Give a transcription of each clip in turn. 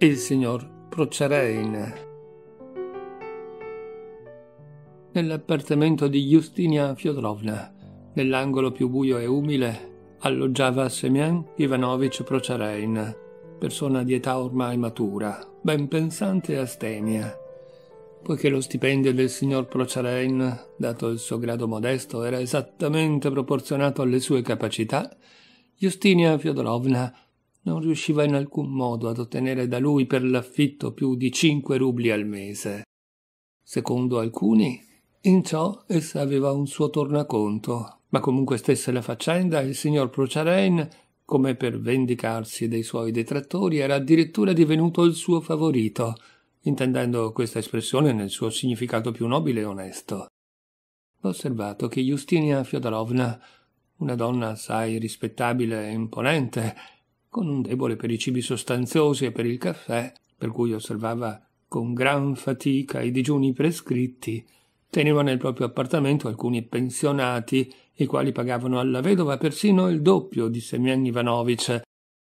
il signor Procerein. Nell'appartamento di Justinia Fiodorovna, nell'angolo più buio e umile, alloggiava Semyon Ivanovich Procerein, persona di età ormai matura, ben pensante e astemia. Poiché lo stipendio del signor Procerein, dato il suo grado modesto, era esattamente proporzionato alle sue capacità, Justinia Fiodorovna non riusciva in alcun modo ad ottenere da lui per l'affitto più di cinque rubli al mese. Secondo alcuni, in ciò essa aveva un suo tornaconto, ma comunque stesse la faccenda, il signor Procharein, come per vendicarsi dei suoi detrattori, era addirittura divenuto il suo favorito, intendendo questa espressione nel suo significato più nobile e onesto. Ho osservato che Justinia Fiodorovna, una donna assai rispettabile e imponente, con un debole per i cibi sostanziosi e per il caffè, per cui osservava con gran fatica i digiuni prescritti, teneva nel proprio appartamento alcuni pensionati, i quali pagavano alla vedova persino il doppio di Semyon Ivanovic,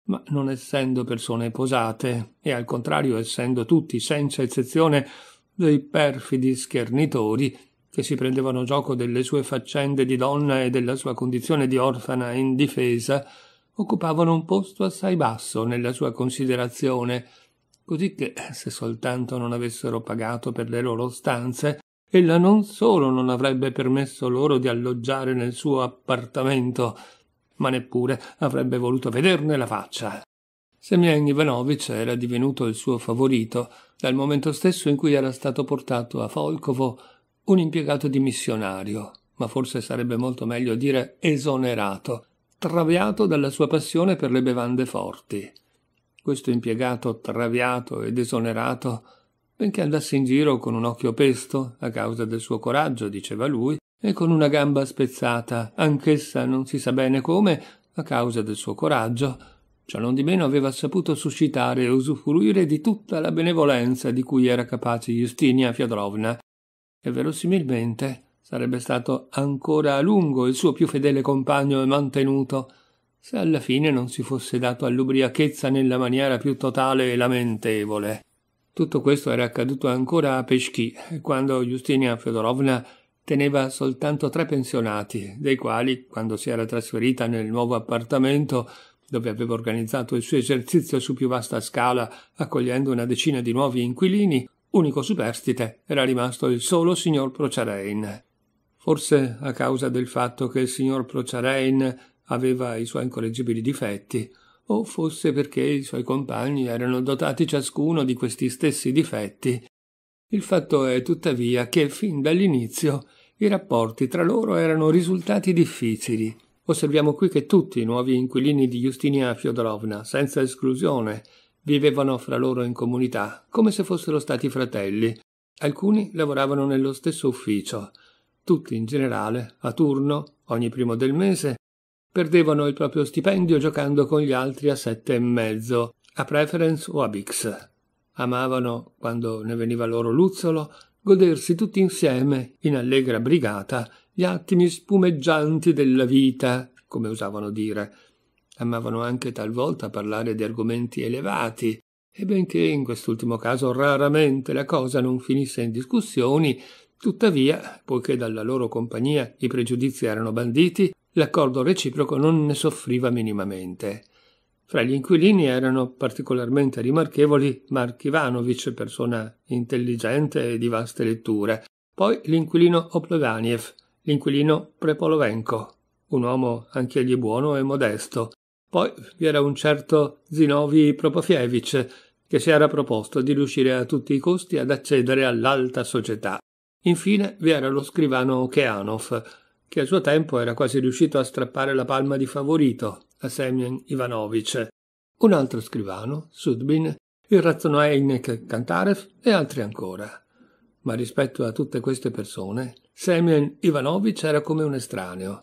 ma non essendo persone posate, e al contrario essendo tutti, senza eccezione, dei perfidi schernitori, che si prendevano gioco delle sue faccende di donna e della sua condizione di orfana indifesa, occupavano un posto assai basso nella sua considerazione, così che se soltanto non avessero pagato per le loro stanze, ella non solo non avrebbe permesso loro di alloggiare nel suo appartamento, ma neppure avrebbe voluto vederne la faccia. Semien Ivanovic era divenuto il suo favorito dal momento stesso in cui era stato portato a Folcovo un impiegato di missionario, ma forse sarebbe molto meglio dire esonerato, traviato dalla sua passione per le bevande forti. Questo impiegato traviato ed esonerato, benché andasse in giro con un occhio pesto, a causa del suo coraggio, diceva lui, e con una gamba spezzata, anch'essa non si sa bene come, a causa del suo coraggio, ciò non di meno aveva saputo suscitare e usufruire di tutta la benevolenza di cui era capace Justinia Fiodorovna, e verosimilmente Sarebbe stato ancora a lungo il suo più fedele compagno e mantenuto, se alla fine non si fosse dato all'ubriachezza nella maniera più totale e lamentevole. Tutto questo era accaduto ancora a Peschi, quando Giustina Fedorovna teneva soltanto tre pensionati, dei quali, quando si era trasferita nel nuovo appartamento, dove aveva organizzato il suo esercizio su più vasta scala, accogliendo una decina di nuovi inquilini, unico superstite era rimasto il solo signor Procarein forse a causa del fatto che il signor Procciarain aveva i suoi incorreggibili difetti, o forse perché i suoi compagni erano dotati ciascuno di questi stessi difetti. Il fatto è tuttavia che fin dall'inizio i rapporti tra loro erano risultati difficili. Osserviamo qui che tutti i nuovi inquilini di Justinia Fiodorovna, senza esclusione, vivevano fra loro in comunità, come se fossero stati fratelli. Alcuni lavoravano nello stesso ufficio, tutti in generale, a turno, ogni primo del mese, perdevano il proprio stipendio giocando con gli altri a sette e mezzo, a preference o a bix. Amavano, quando ne veniva loro luzzolo, godersi tutti insieme, in allegra brigata, gli attimi spumeggianti della vita, come usavano dire. Amavano anche talvolta parlare di argomenti elevati, e benché in quest'ultimo caso raramente la cosa non finisse in discussioni, Tuttavia, poiché dalla loro compagnia i pregiudizi erano banditi, l'accordo reciproco non ne soffriva minimamente. Fra gli inquilini erano particolarmente rimarchevoli Mark Ivanovic, persona intelligente e di vaste letture, poi l'inquilino Oplevaniev, l'inquilino Prepolovenko, un uomo anch'egli buono e modesto. Poi vi era un certo Zinovi Propofievich, che si era proposto di riuscire a tutti i costi ad accedere all'alta società Infine vi era lo scrivano Keanov, che a suo tempo era quasi riuscito a strappare la palma di favorito a Semyon Ivanovich, un altro scrivano, Sudbin, il razonainik Kantarev e altri ancora. Ma rispetto a tutte queste persone, Semyon Ivanovich era come un estraneo.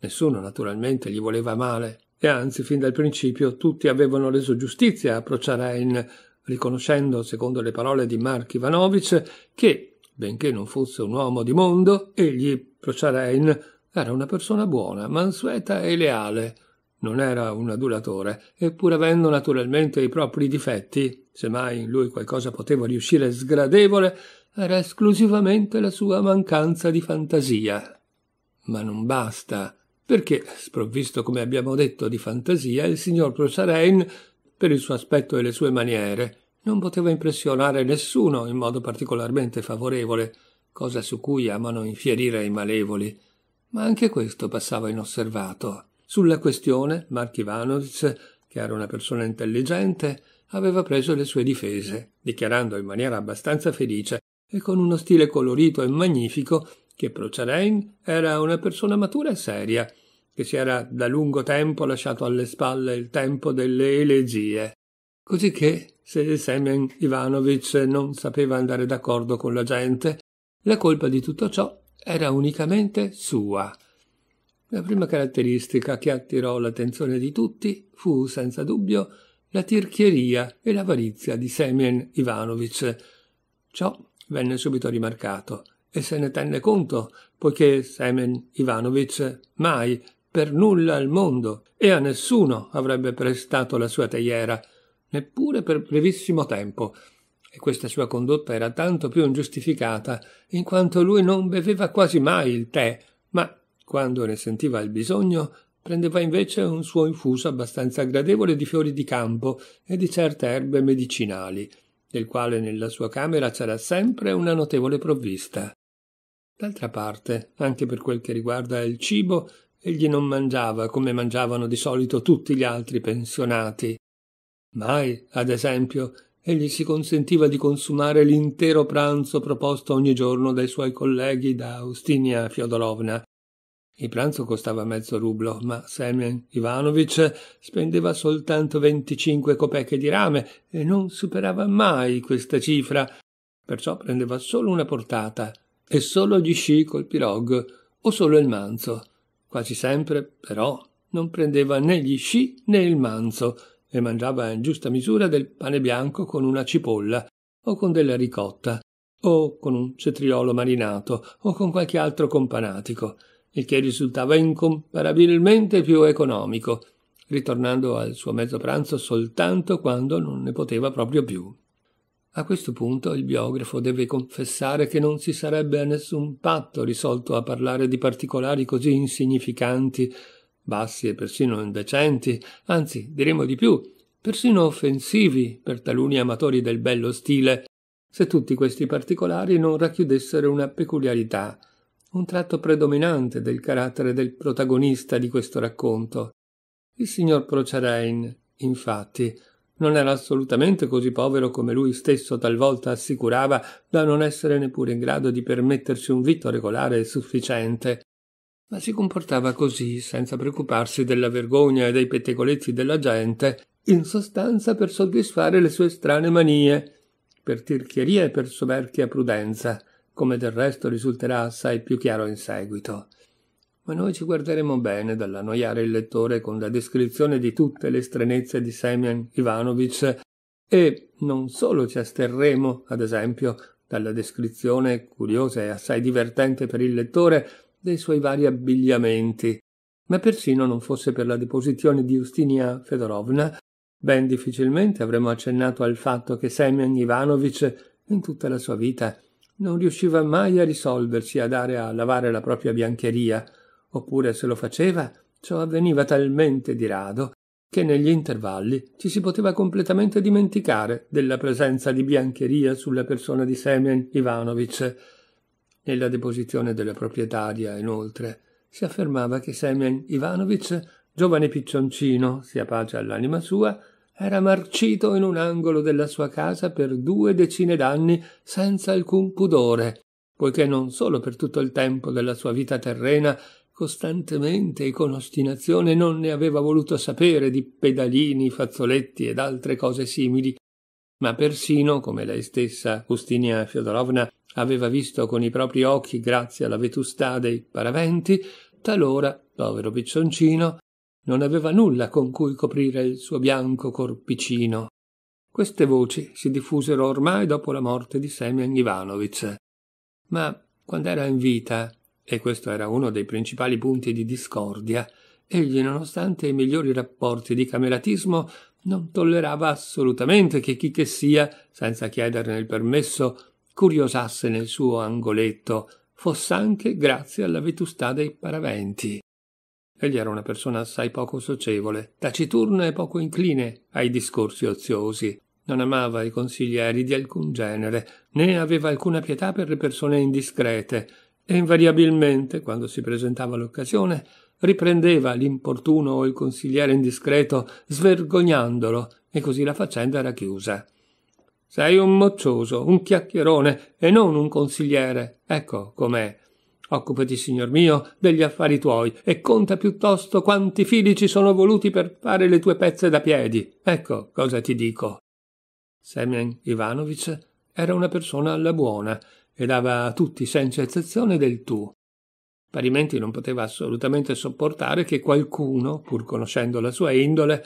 Nessuno naturalmente gli voleva male, e anzi fin dal principio tutti avevano reso giustizia a Procharein, riconoscendo, secondo le parole di Mark Ivanovich, che benché non fosse un uomo di mondo, egli, Procerain, era una persona buona, mansueta e leale. Non era un adulatore, e pur avendo naturalmente i propri difetti, se mai in lui qualcosa poteva riuscire sgradevole, era esclusivamente la sua mancanza di fantasia. Ma non basta, perché, sprovvisto come abbiamo detto di fantasia, il signor Prosarain, per il suo aspetto e le sue maniere, non poteva impressionare nessuno in modo particolarmente favorevole, cosa su cui amano infierire i malevoli, ma anche questo passava inosservato. Sulla questione Mark Ivanovitz, che era una persona intelligente, aveva preso le sue difese, dichiarando in maniera abbastanza felice e con uno stile colorito e magnifico che Procharein era una persona matura e seria, che si era da lungo tempo lasciato alle spalle il tempo delle elegie Cosicché, se Semen Ivanovich non sapeva andare d'accordo con la gente, la colpa di tutto ciò era unicamente sua. La prima caratteristica che attirò l'attenzione di tutti fu, senza dubbio, la tirchieria e l'avarizia di Semen Ivanovich. Ciò venne subito rimarcato e se ne tenne conto, poiché Semen Ivanovich mai, per nulla al mondo e a nessuno avrebbe prestato la sua teiera, neppure per brevissimo tempo, e questa sua condotta era tanto più ingiustificata in quanto lui non beveva quasi mai il tè, ma quando ne sentiva il bisogno prendeva invece un suo infuso abbastanza gradevole di fiori di campo e di certe erbe medicinali, del quale nella sua camera c'era sempre una notevole provvista. D'altra parte, anche per quel che riguarda il cibo, egli non mangiava come mangiavano di solito tutti gli altri pensionati, Mai, ad esempio, egli si consentiva di consumare l'intero pranzo proposto ogni giorno dai suoi colleghi da Austinia Fiodorovna. Il pranzo costava mezzo rublo, ma Semen Ivanovich spendeva soltanto 25 copeche di rame e non superava mai questa cifra, perciò prendeva solo una portata e solo gli sci col pirog o solo il manzo. Quasi sempre, però, non prendeva né gli sci né il manzo e mangiava in giusta misura del pane bianco con una cipolla o con della ricotta o con un cetriolo marinato o con qualche altro companatico, il che risultava incomparabilmente più economico, ritornando al suo mezzo pranzo soltanto quando non ne poteva proprio più. A questo punto il biografo deve confessare che non si sarebbe a nessun patto risolto a parlare di particolari così insignificanti bassi e persino indecenti, anzi diremo di più, persino offensivi per taluni amatori del bello stile, se tutti questi particolari non racchiudessero una peculiarità, un tratto predominante del carattere del protagonista di questo racconto. Il signor Procerein, infatti, non era assolutamente così povero come lui stesso talvolta assicurava da non essere neppure in grado di permettersi un vitto regolare e sufficiente ma si comportava così, senza preoccuparsi della vergogna e dei pettegolezzi della gente, in sostanza per soddisfare le sue strane manie, per tirchieria e per soverchia prudenza, come del resto risulterà assai più chiaro in seguito. Ma noi ci guarderemo bene dall'annoiare il lettore con la descrizione di tutte le stranezze di Semyon Ivanovich e non solo ci asterremo, ad esempio, dalla descrizione curiosa e assai divertente per il lettore dei suoi vari abbigliamenti, ma persino non fosse per la deposizione di Ustinia Fedorovna, ben difficilmente avremmo accennato al fatto che Semyon Ivanovich, in tutta la sua vita, non riusciva mai a risolversi a dare a lavare la propria biancheria, oppure se lo faceva, ciò avveniva talmente di rado che negli intervalli ci si poteva completamente dimenticare della presenza di biancheria sulla persona di Semyon Ivanovich nella deposizione della proprietaria, inoltre, si affermava che Semen Ivanovic, giovane piccioncino, sia pace all'anima sua, era marcito in un angolo della sua casa per due decine d'anni senza alcun pudore, poiché non solo per tutto il tempo della sua vita terrena costantemente e con ostinazione non ne aveva voluto sapere di pedalini, fazzoletti ed altre cose simili, ma persino, come lei stessa, Custinia Fiodorovna, Aveva visto con i propri occhi, grazie alla vetustà dei paraventi, talora, povero piccioncino, non aveva nulla con cui coprire il suo bianco corpicino. Queste voci si diffusero ormai dopo la morte di Semyon Ivanovic. Ma quando era in vita, e questo era uno dei principali punti di discordia, egli, nonostante i migliori rapporti di cameratismo, non tollerava assolutamente che chi che sia, senza chiederne il permesso, curiosasse nel suo angoletto, foss'anche grazie alla vetustà dei paraventi. Egli era una persona assai poco socievole, taciturna e poco incline ai discorsi oziosi. Non amava i consiglieri di alcun genere, né aveva alcuna pietà per le persone indiscrete, e invariabilmente, quando si presentava l'occasione, riprendeva l'importuno o il consigliere indiscreto, svergognandolo, e così la faccenda era chiusa. Sei un moccioso, un chiacchierone e non un consigliere. Ecco com'è. Occupati, signor mio, degli affari tuoi e conta piuttosto quanti fili ci sono voluti per fare le tue pezze da piedi. Ecco cosa ti dico. Semyon Ivanovich era una persona alla buona e dava a tutti senza eccezione del tu. Parimenti non poteva assolutamente sopportare che qualcuno, pur conoscendo la sua indole,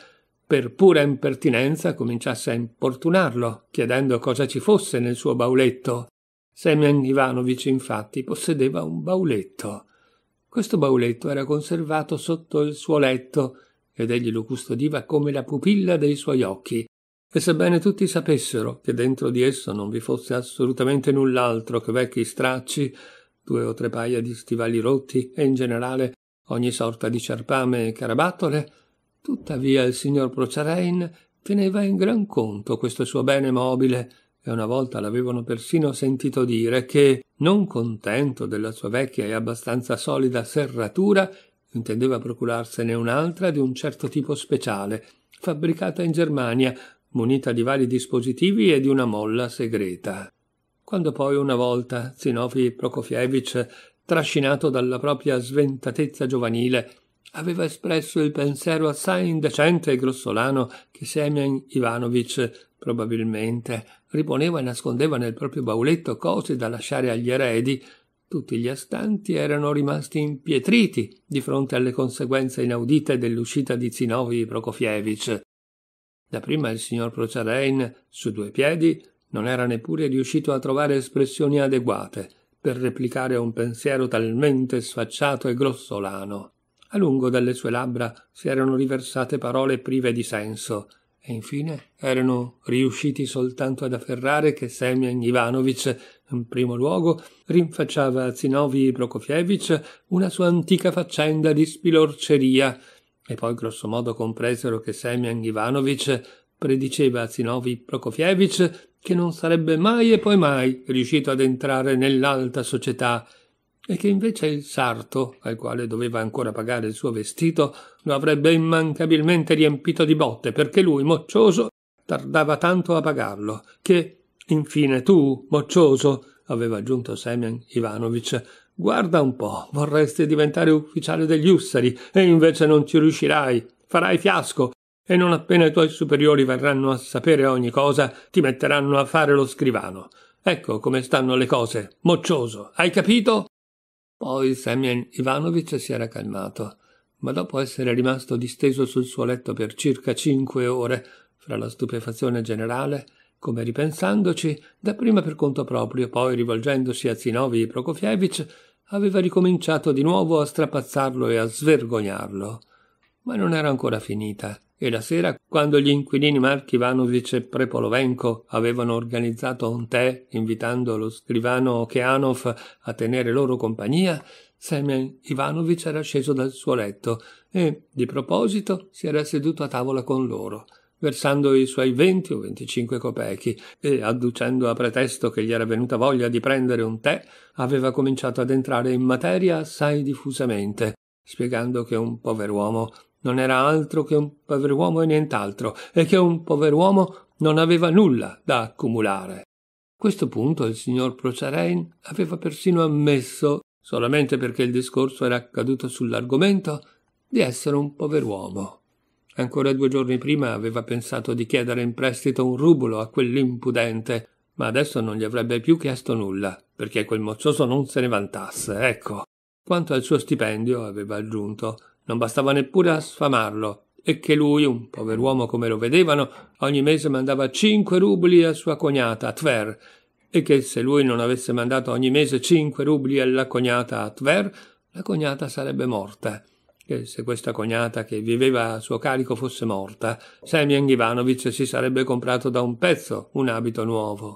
per pura impertinenza cominciasse a importunarlo, chiedendo cosa ci fosse nel suo bauletto. Semen Ivanovic infatti possedeva un bauletto. Questo bauletto era conservato sotto il suo letto ed egli lo custodiva come la pupilla dei suoi occhi. E sebbene tutti sapessero che dentro di esso non vi fosse assolutamente null'altro che vecchi stracci, due o tre paia di stivali rotti e in generale ogni sorta di ciarpame e carabattole, Tuttavia il signor Procerain teneva in gran conto questo suo bene mobile e una volta l'avevano persino sentito dire che, non contento della sua vecchia e abbastanza solida serratura, intendeva procurarsene un'altra di un certo tipo speciale, fabbricata in Germania, munita di vari dispositivi e di una molla segreta. Quando poi una volta Zinofi Prokofievich, trascinato dalla propria sventatezza giovanile, aveva espresso il pensiero assai indecente e grossolano che Semyon Ivanovich probabilmente riponeva e nascondeva nel proprio bauletto cose da lasciare agli eredi. Tutti gli astanti erano rimasti impietriti di fronte alle conseguenze inaudite dell'uscita di Zinovij Prokofievich. Dapprima il signor Procharein, su due piedi, non era neppure riuscito a trovare espressioni adeguate per replicare a un pensiero talmente sfacciato e grossolano. A lungo dalle sue labbra si erano riversate parole prive di senso e infine erano riusciti soltanto ad afferrare che Semyon Ivanovic, in primo luogo, rinfacciava a Zinovi Prokofievich una sua antica faccenda di spilorceria e poi grossomodo compresero che Semyon Ivanovic prediceva a Zinovi Prokofievich che non sarebbe mai e poi mai riuscito ad entrare nell'alta società e che invece il sarto, al quale doveva ancora pagare il suo vestito, lo avrebbe immancabilmente riempito di botte, perché lui, moccioso, tardava tanto a pagarlo, che infine tu, moccioso, aveva aggiunto Semyon Ivanovitch, guarda un po', vorresti diventare ufficiale degli ussari, e invece non ci riuscirai, farai fiasco, e non appena i tuoi superiori verranno a sapere ogni cosa, ti metteranno a fare lo scrivano. Ecco come stanno le cose, moccioso, hai capito? Poi Semyon Ivanovic si era calmato, ma dopo essere rimasto disteso sul suo letto per circa cinque ore, fra la stupefazione generale, come ripensandoci, dapprima per conto proprio, poi rivolgendosi a Zinovi Prokofievich, aveva ricominciato di nuovo a strapazzarlo e a svergognarlo. Ma non era ancora finita e la sera, quando gli inquilini Marchi Ivanovic e Prepolovenko avevano organizzato un tè invitando lo scrivano Okeanov a tenere loro compagnia, Semen Ivanovic era sceso dal suo letto e, di proposito, si era seduto a tavola con loro, versando i suoi venti o venticinque copechi e, adducendo a pretesto che gli era venuta voglia di prendere un tè, aveva cominciato ad entrare in materia assai diffusamente, spiegando che un pover'uomo non era altro che un pover'uomo e nient'altro, e che un pover'uomo non aveva nulla da accumulare. A questo punto il signor Procerein aveva persino ammesso, solamente perché il discorso era accaduto sull'argomento, di essere un pover'uomo. Ancora due giorni prima aveva pensato di chiedere in prestito un rubolo a quell'impudente, ma adesso non gli avrebbe più chiesto nulla, perché quel moccioso non se ne vantasse, ecco. Quanto al suo stipendio, aveva aggiunto, non bastava neppure a sfamarlo, e che lui, un pover'uomo come lo vedevano, ogni mese mandava cinque rubli a sua cognata, a Tver, e che se lui non avesse mandato ogni mese cinque rubli alla cognata, a Tver, la cognata sarebbe morta. Che se questa cognata che viveva a suo carico fosse morta, Semyon Ivanovich si sarebbe comprato da un pezzo un abito nuovo.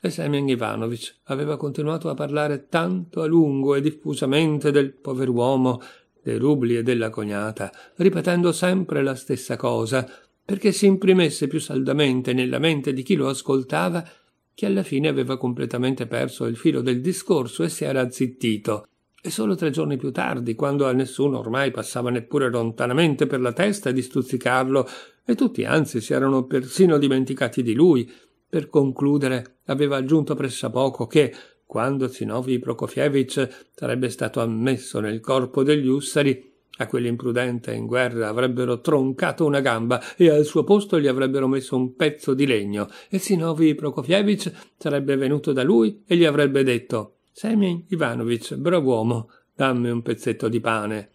E Semyon Ivanovich aveva continuato a parlare tanto a lungo e diffusamente del pover'uomo dei rubli e della cognata, ripetendo sempre la stessa cosa, perché si imprimesse più saldamente nella mente di chi lo ascoltava che alla fine aveva completamente perso il filo del discorso e si era zittito. E solo tre giorni più tardi, quando a nessuno ormai passava neppure lontanamente per la testa di stuzzicarlo, e tutti anzi si erano persino dimenticati di lui, per concludere aveva aggiunto pressa poco che, quando Zinovi Prokofievich sarebbe stato ammesso nel corpo degli Ussari, a quell'imprudente in guerra avrebbero troncato una gamba e al suo posto gli avrebbero messo un pezzo di legno e Zinovij Prokofievich sarebbe venuto da lui e gli avrebbe detto «Semien Ivanovich, bravo uomo, dammi un pezzetto di pane.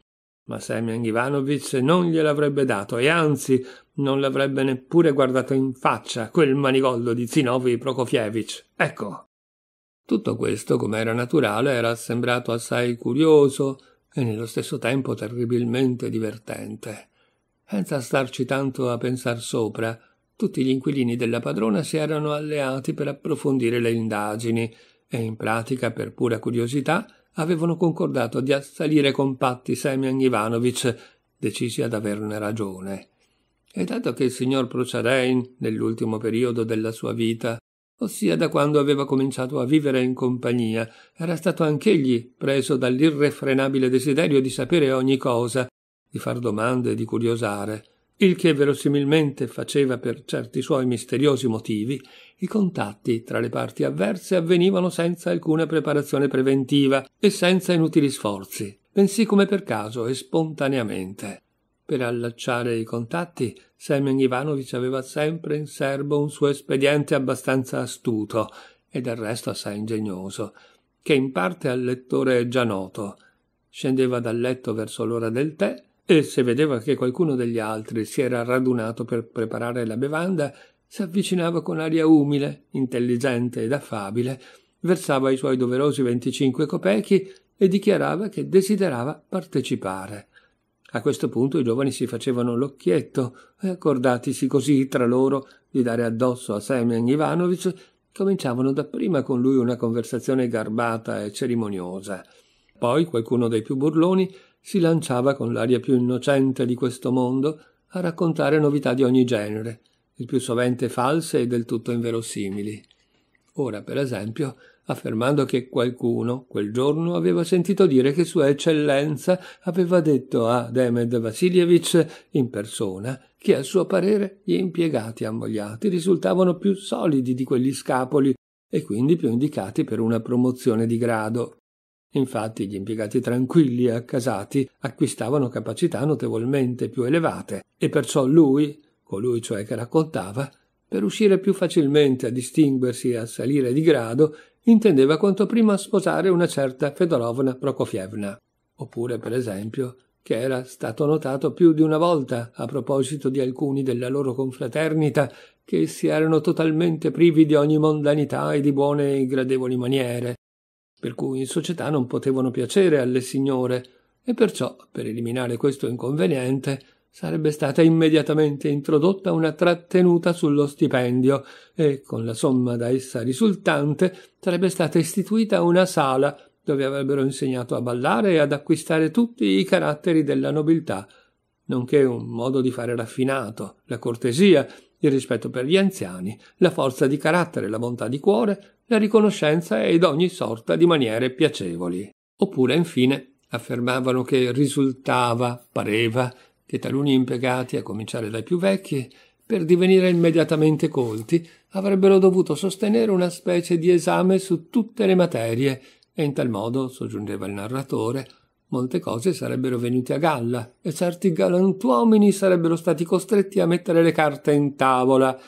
Ma Semien Ivanovich non gliel'avrebbe dato e anzi non l'avrebbe neppure guardato in faccia quel manigoldo di Zinovij Prokofievich. Ecco, tutto questo, come era naturale, era sembrato assai curioso e nello stesso tempo terribilmente divertente. Senza starci tanto a pensar sopra, tutti gli inquilini della padrona si erano alleati per approfondire le indagini e in pratica, per pura curiosità, avevano concordato di assalire compatti Semyon Ivanovic, decisi ad averne ragione. E dato che il signor Prociarein, nell'ultimo periodo della sua vita, ossia da quando aveva cominciato a vivere in compagnia, era stato anch'egli preso dall'irrefrenabile desiderio di sapere ogni cosa, di far domande e di curiosare, il che verosimilmente faceva per certi suoi misteriosi motivi, i contatti tra le parti avverse avvenivano senza alcuna preparazione preventiva e senza inutili sforzi, bensì come per caso e spontaneamente. Per allacciare i contatti, Semen Ivanovic aveva sempre in serbo un suo espediente abbastanza astuto e del resto assai ingegnoso, che in parte al lettore è già noto. Scendeva dal letto verso l'ora del tè e se vedeva che qualcuno degli altri si era radunato per preparare la bevanda, si avvicinava con aria umile, intelligente ed affabile, versava i suoi doverosi 25 copechi e dichiarava che desiderava partecipare. A questo punto i giovani si facevano l'occhietto e, accordatisi così tra loro di dare addosso a Semyon Ivanovic, cominciavano dapprima con lui una conversazione garbata e cerimoniosa. Poi qualcuno dei più burloni si lanciava con l'aria più innocente di questo mondo a raccontare novità di ogni genere, il più sovente false e del tutto inverosimili. Ora, per esempio, affermando che qualcuno quel giorno aveva sentito dire che Sua Eccellenza aveva detto a Demed Vassilievich in persona che a suo parere gli impiegati ammogliati risultavano più solidi di quegli scapoli e quindi più indicati per una promozione di grado. Infatti gli impiegati tranquilli e accasati acquistavano capacità notevolmente più elevate e perciò lui, colui cioè che raccontava, per uscire più facilmente a distinguersi e a salire di grado, intendeva quanto prima sposare una certa Fedorovna Prokofievna, oppure per esempio che era stato notato più di una volta a proposito di alcuni della loro confraternita che essi erano totalmente privi di ogni mondanità e di buone e gradevoli maniere, per cui in società non potevano piacere alle signore, e perciò, per eliminare questo inconveniente, sarebbe stata immediatamente introdotta una trattenuta sullo stipendio e, con la somma da essa risultante, sarebbe stata istituita una sala dove avrebbero insegnato a ballare e ad acquistare tutti i caratteri della nobiltà, nonché un modo di fare raffinato, la cortesia, il rispetto per gli anziani, la forza di carattere, la bontà di cuore, la riconoscenza ed ogni sorta di maniere piacevoli. Oppure, infine, affermavano che risultava, pareva, che taluni impiegati, a cominciare dai più vecchi, per divenire immediatamente colti, avrebbero dovuto sostenere una specie di esame su tutte le materie, e in tal modo, soggiungeva il narratore, molte cose sarebbero venute a galla, e certi galantuomini sarebbero stati costretti a mettere le carte in tavola.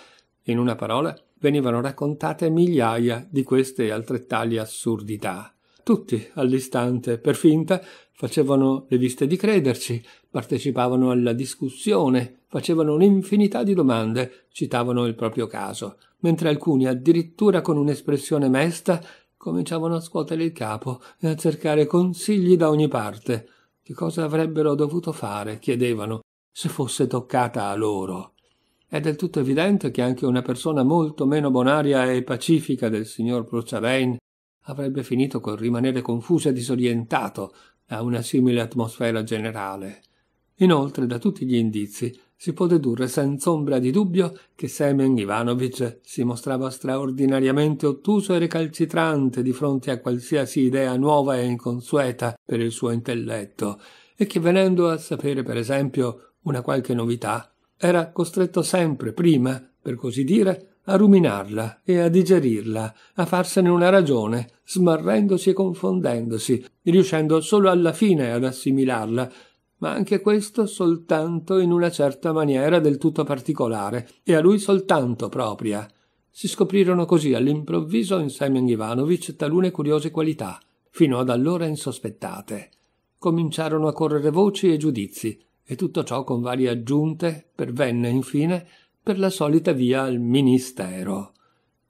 In una parola, venivano raccontate migliaia di queste e altrettali assurdità. Tutti, all'istante, per finta, facevano le viste di crederci, partecipavano alla discussione, facevano un'infinità di domande, citavano il proprio caso, mentre alcuni, addirittura con un'espressione mesta, cominciavano a scuotere il capo e a cercare consigli da ogni parte. Che cosa avrebbero dovuto fare, chiedevano, se fosse toccata a loro. È del tutto evidente che anche una persona molto meno bonaria e pacifica del signor Prucciavain avrebbe finito col rimanere confuso e disorientato da una simile atmosfera generale. Inoltre, da tutti gli indizi, si può dedurre senza ombra di dubbio che Semen Ivanovich si mostrava straordinariamente ottuso e recalcitrante di fronte a qualsiasi idea nuova e inconsueta per il suo intelletto, e che venendo a sapere, per esempio, una qualche novità, era costretto sempre prima, per così dire, a ruminarla e a digerirla, a farsene una ragione, smarrendosi e confondendosi, riuscendo solo alla fine ad assimilarla, ma anche questo soltanto in una certa maniera del tutto particolare, e a lui soltanto propria. Si scoprirono così all'improvviso in Semen Ivanovich talune curiose qualità, fino ad allora insospettate. Cominciarono a correre voci e giudizi, e tutto ciò con varie aggiunte pervenne infine per la solita via al Ministero.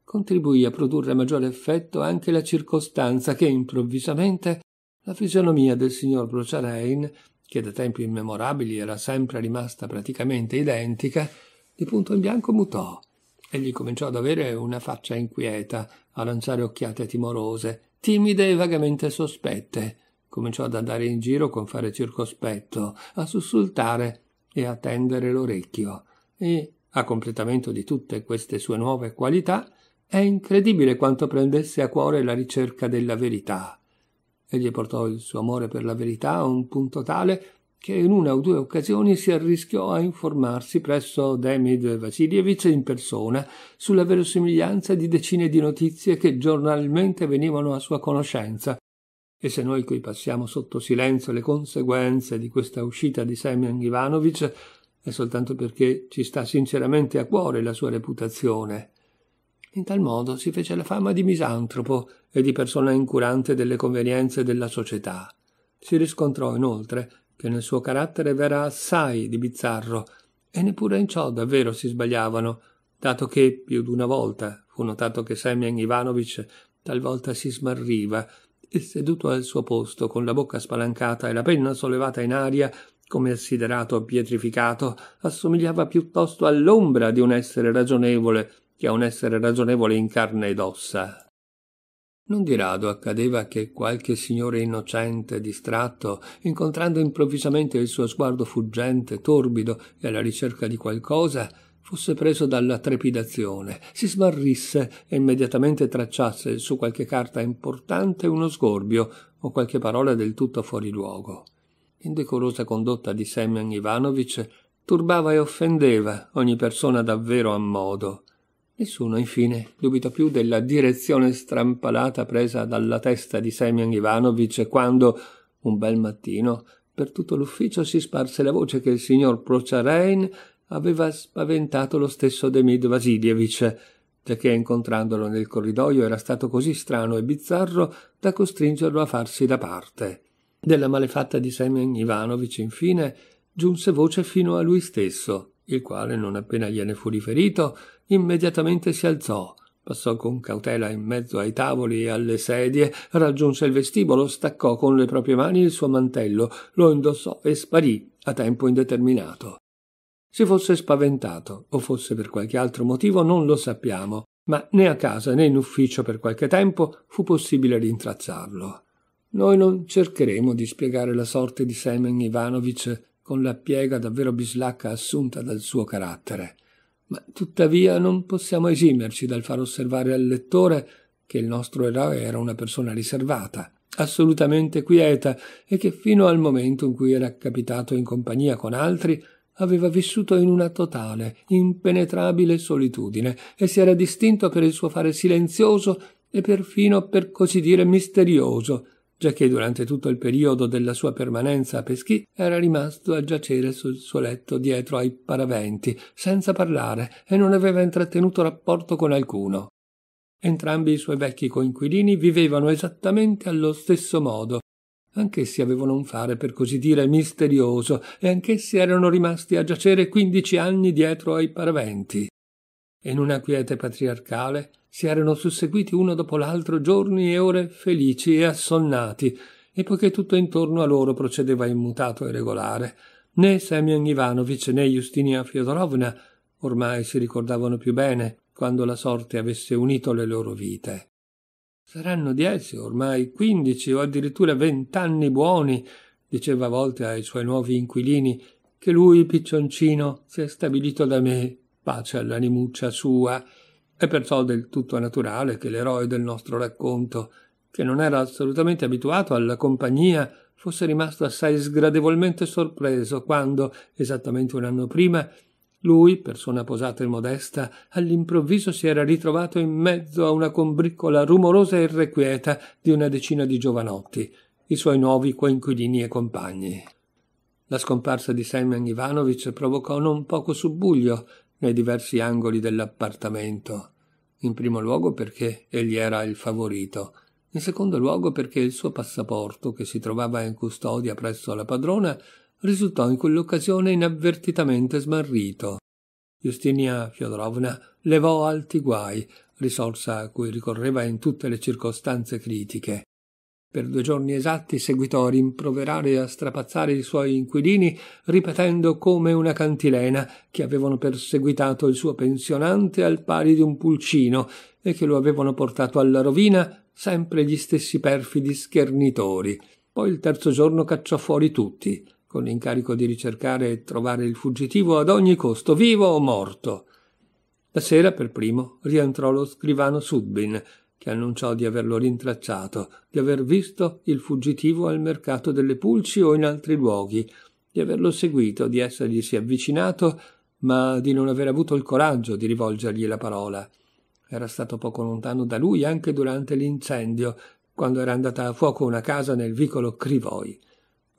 Contribuì a produrre maggiore effetto anche la circostanza che improvvisamente la fisionomia del signor Brociarein, che da tempi immemorabili era sempre rimasta praticamente identica, di punto in bianco mutò. Egli cominciò ad avere una faccia inquieta, a lanciare occhiate timorose, timide e vagamente sospette. Cominciò ad andare in giro con fare circospetto, a sussultare e a tendere l'orecchio. E a completamento di tutte queste sue nuove qualità, è incredibile quanto prendesse a cuore la ricerca della verità. Egli portò il suo amore per la verità a un punto tale che in una o due occasioni si arrischiò a informarsi presso Demid Vasilievich in persona sulla verosimiglianza di decine di notizie che giornalmente venivano a sua conoscenza. E se noi qui passiamo sotto silenzio le conseguenze di questa uscita di Semyon Ivanovich, è soltanto perché ci sta sinceramente a cuore la sua reputazione. In tal modo si fece la fama di misantropo e di persona incurante delle convenienze della società. Si riscontrò inoltre che nel suo carattere v'era assai di bizzarro, e neppure in ciò davvero si sbagliavano, dato che più di una volta fu notato che Semyon Ivanovich talvolta si smarriva e seduto al suo posto con la bocca spalancata e la penna sollevata in aria come assiderato o pietrificato, assomigliava piuttosto all'ombra di un essere ragionevole che a un essere ragionevole in carne ed ossa. Non di rado accadeva che qualche signore innocente, distratto, incontrando improvvisamente il suo sguardo fuggente, torbido e alla ricerca di qualcosa, fosse preso dalla trepidazione, si smarrisse e immediatamente tracciasse su qualche carta importante uno sgorbio o qualche parola del tutto fuori luogo indecorosa condotta di Semyon Ivanovich turbava e offendeva ogni persona davvero a modo. Nessuno, infine, dubitò più della direzione strampalata presa dalla testa di Semyon Ivanovich quando, un bel mattino, per tutto l'ufficio si sparse la voce che il signor Prociarein aveva spaventato lo stesso Demid Vasilievich, giacché incontrandolo nel corridoio era stato così strano e bizzarro da costringerlo a farsi da parte. Della malefatta di Semen Ivanovic, infine, giunse voce fino a lui stesso, il quale, non appena gliene fu riferito, immediatamente si alzò, passò con cautela in mezzo ai tavoli e alle sedie, raggiunse il vestibolo, staccò con le proprie mani il suo mantello, lo indossò e sparì a tempo indeterminato. Si fosse spaventato, o fosse per qualche altro motivo, non lo sappiamo, ma né a casa né in ufficio per qualche tempo fu possibile rintracciarlo. Noi non cercheremo di spiegare la sorte di Semen Ivanovich con la piega davvero bislacca assunta dal suo carattere, ma tuttavia non possiamo esimerci dal far osservare al lettore che il nostro eroe era una persona riservata, assolutamente quieta e che fino al momento in cui era capitato in compagnia con altri aveva vissuto in una totale, impenetrabile solitudine e si era distinto per il suo fare silenzioso e perfino per così dire misterioso, giacché durante tutto il periodo della sua permanenza a Peschi era rimasto a giacere sul suo letto dietro ai paraventi, senza parlare, e non aveva intrattenuto rapporto con alcuno. Entrambi i suoi vecchi coinquilini vivevano esattamente allo stesso modo. Anch'essi avevano un fare, per così dire, misterioso, e anch'essi erano rimasti a giacere quindici anni dietro ai paraventi. In una quiete patriarcale si erano susseguiti uno dopo l'altro giorni e ore felici e assonnati, e poiché tutto intorno a loro procedeva immutato e regolare, né Semyon Ivanovic né Justinia Fyodorovna ormai si ricordavano più bene quando la sorte avesse unito le loro vite. Saranno dieci, ormai quindici o addirittura vent'anni buoni, diceva a volte ai suoi nuovi inquilini, che lui, piccioncino, si è stabilito da me, pace all'animuccia sua, è perciò del tutto naturale che l'eroe del nostro racconto, che non era assolutamente abituato alla compagnia, fosse rimasto assai sgradevolmente sorpreso quando, esattamente un anno prima, lui, persona posata e modesta, all'improvviso si era ritrovato in mezzo a una combriccola rumorosa e irrequieta di una decina di giovanotti, i suoi nuovi coinquilini e compagni. La scomparsa di Semyon Ivanovich provocò non poco subbuglio nei diversi angoli dell'appartamento. In primo luogo perché egli era il favorito, in secondo luogo perché il suo passaporto, che si trovava in custodia presso la padrona, risultò in quell'occasione inavvertitamente smarrito. Justinia Fiodorovna levò alti guai, risorsa a cui ricorreva in tutte le circostanze critiche. Per due giorni esatti seguitò a rimproverare e a strapazzare i suoi inquilini, ripetendo come una cantilena che avevano perseguitato il suo pensionante al pari di un pulcino e che lo avevano portato alla rovina sempre gli stessi perfidi schernitori. Poi il terzo giorno cacciò fuori tutti, con l'incarico di ricercare e trovare il fuggitivo ad ogni costo, vivo o morto. La sera, per primo, rientrò lo scrivano Subin, che annunciò di averlo rintracciato, di aver visto il fuggitivo al mercato delle pulci o in altri luoghi, di averlo seguito, di essergli avvicinato, ma di non aver avuto il coraggio di rivolgergli la parola. Era stato poco lontano da lui anche durante l'incendio, quando era andata a fuoco una casa nel vicolo Krivoi.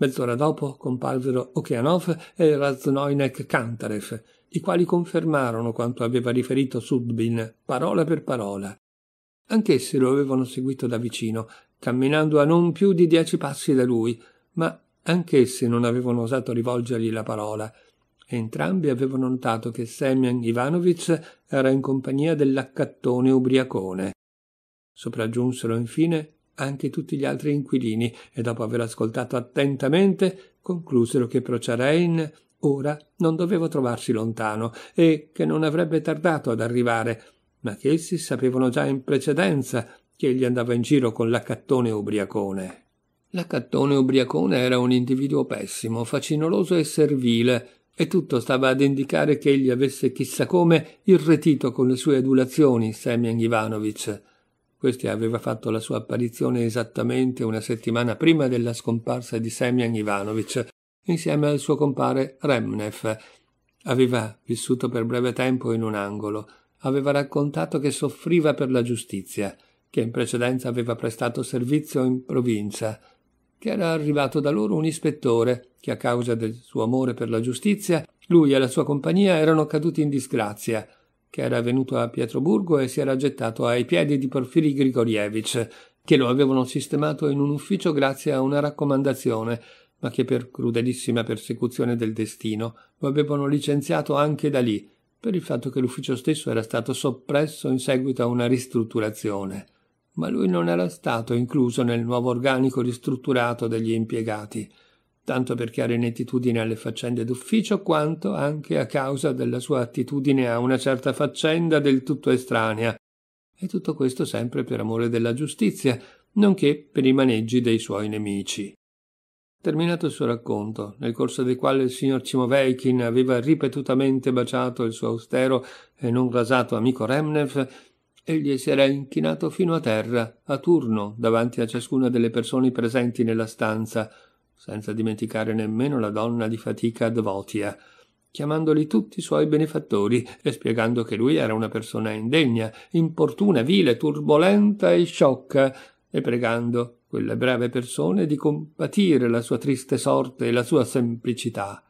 Mezz'ora dopo comparvero Okeanov e Raznoinek Kantarev, i quali confermarono quanto aveva riferito Sudbin, parola per parola, Anch'essi lo avevano seguito da vicino, camminando a non più di dieci passi da lui, ma anch'essi non avevano osato rivolgergli la parola. Entrambi avevano notato che Semyon Ivanovitch era in compagnia dell'accattone ubriacone. Sopraggiunsero infine anche tutti gli altri inquilini e dopo aver ascoltato attentamente conclusero che Procharein ora non doveva trovarsi lontano e che non avrebbe tardato ad arrivare ma che essi sapevano già in precedenza che egli andava in giro con l'accattone ubriacone. L'accattone ubriacone era un individuo pessimo, facinoloso e servile, e tutto stava ad indicare che egli avesse chissà come irretito con le sue adulazioni Semyon Ivanovich. Questi aveva fatto la sua apparizione esattamente una settimana prima della scomparsa di Semyon Ivanovich, insieme al suo compare Remnev. Aveva vissuto per breve tempo in un angolo, aveva raccontato che soffriva per la giustizia, che in precedenza aveva prestato servizio in provincia, che era arrivato da loro un ispettore, che a causa del suo amore per la giustizia, lui e la sua compagnia erano caduti in disgrazia, che era venuto a Pietroburgo e si era gettato ai piedi di Porfiri Grigorievich, che lo avevano sistemato in un ufficio grazie a una raccomandazione, ma che per crudelissima persecuzione del destino lo avevano licenziato anche da lì, per il fatto che l'ufficio stesso era stato soppresso in seguito a una ristrutturazione, ma lui non era stato incluso nel nuovo organico ristrutturato degli impiegati, tanto per chiara inettitudine alle faccende d'ufficio quanto anche a causa della sua attitudine a una certa faccenda del tutto estranea, e tutto questo sempre per amore della giustizia, nonché per i maneggi dei suoi nemici. Terminato il suo racconto, nel corso del quale il signor Cimoveikin aveva ripetutamente baciato il suo austero e non rasato amico Remnev, egli si era inchinato fino a terra, a turno, davanti a ciascuna delle persone presenti nella stanza, senza dimenticare nemmeno la donna di fatica Dvotia, chiamandoli tutti i suoi benefattori e spiegando che lui era una persona indegna, importuna, vile, turbolenta e sciocca, e pregando quelle brave persone di compatire la sua triste sorte e la sua semplicità.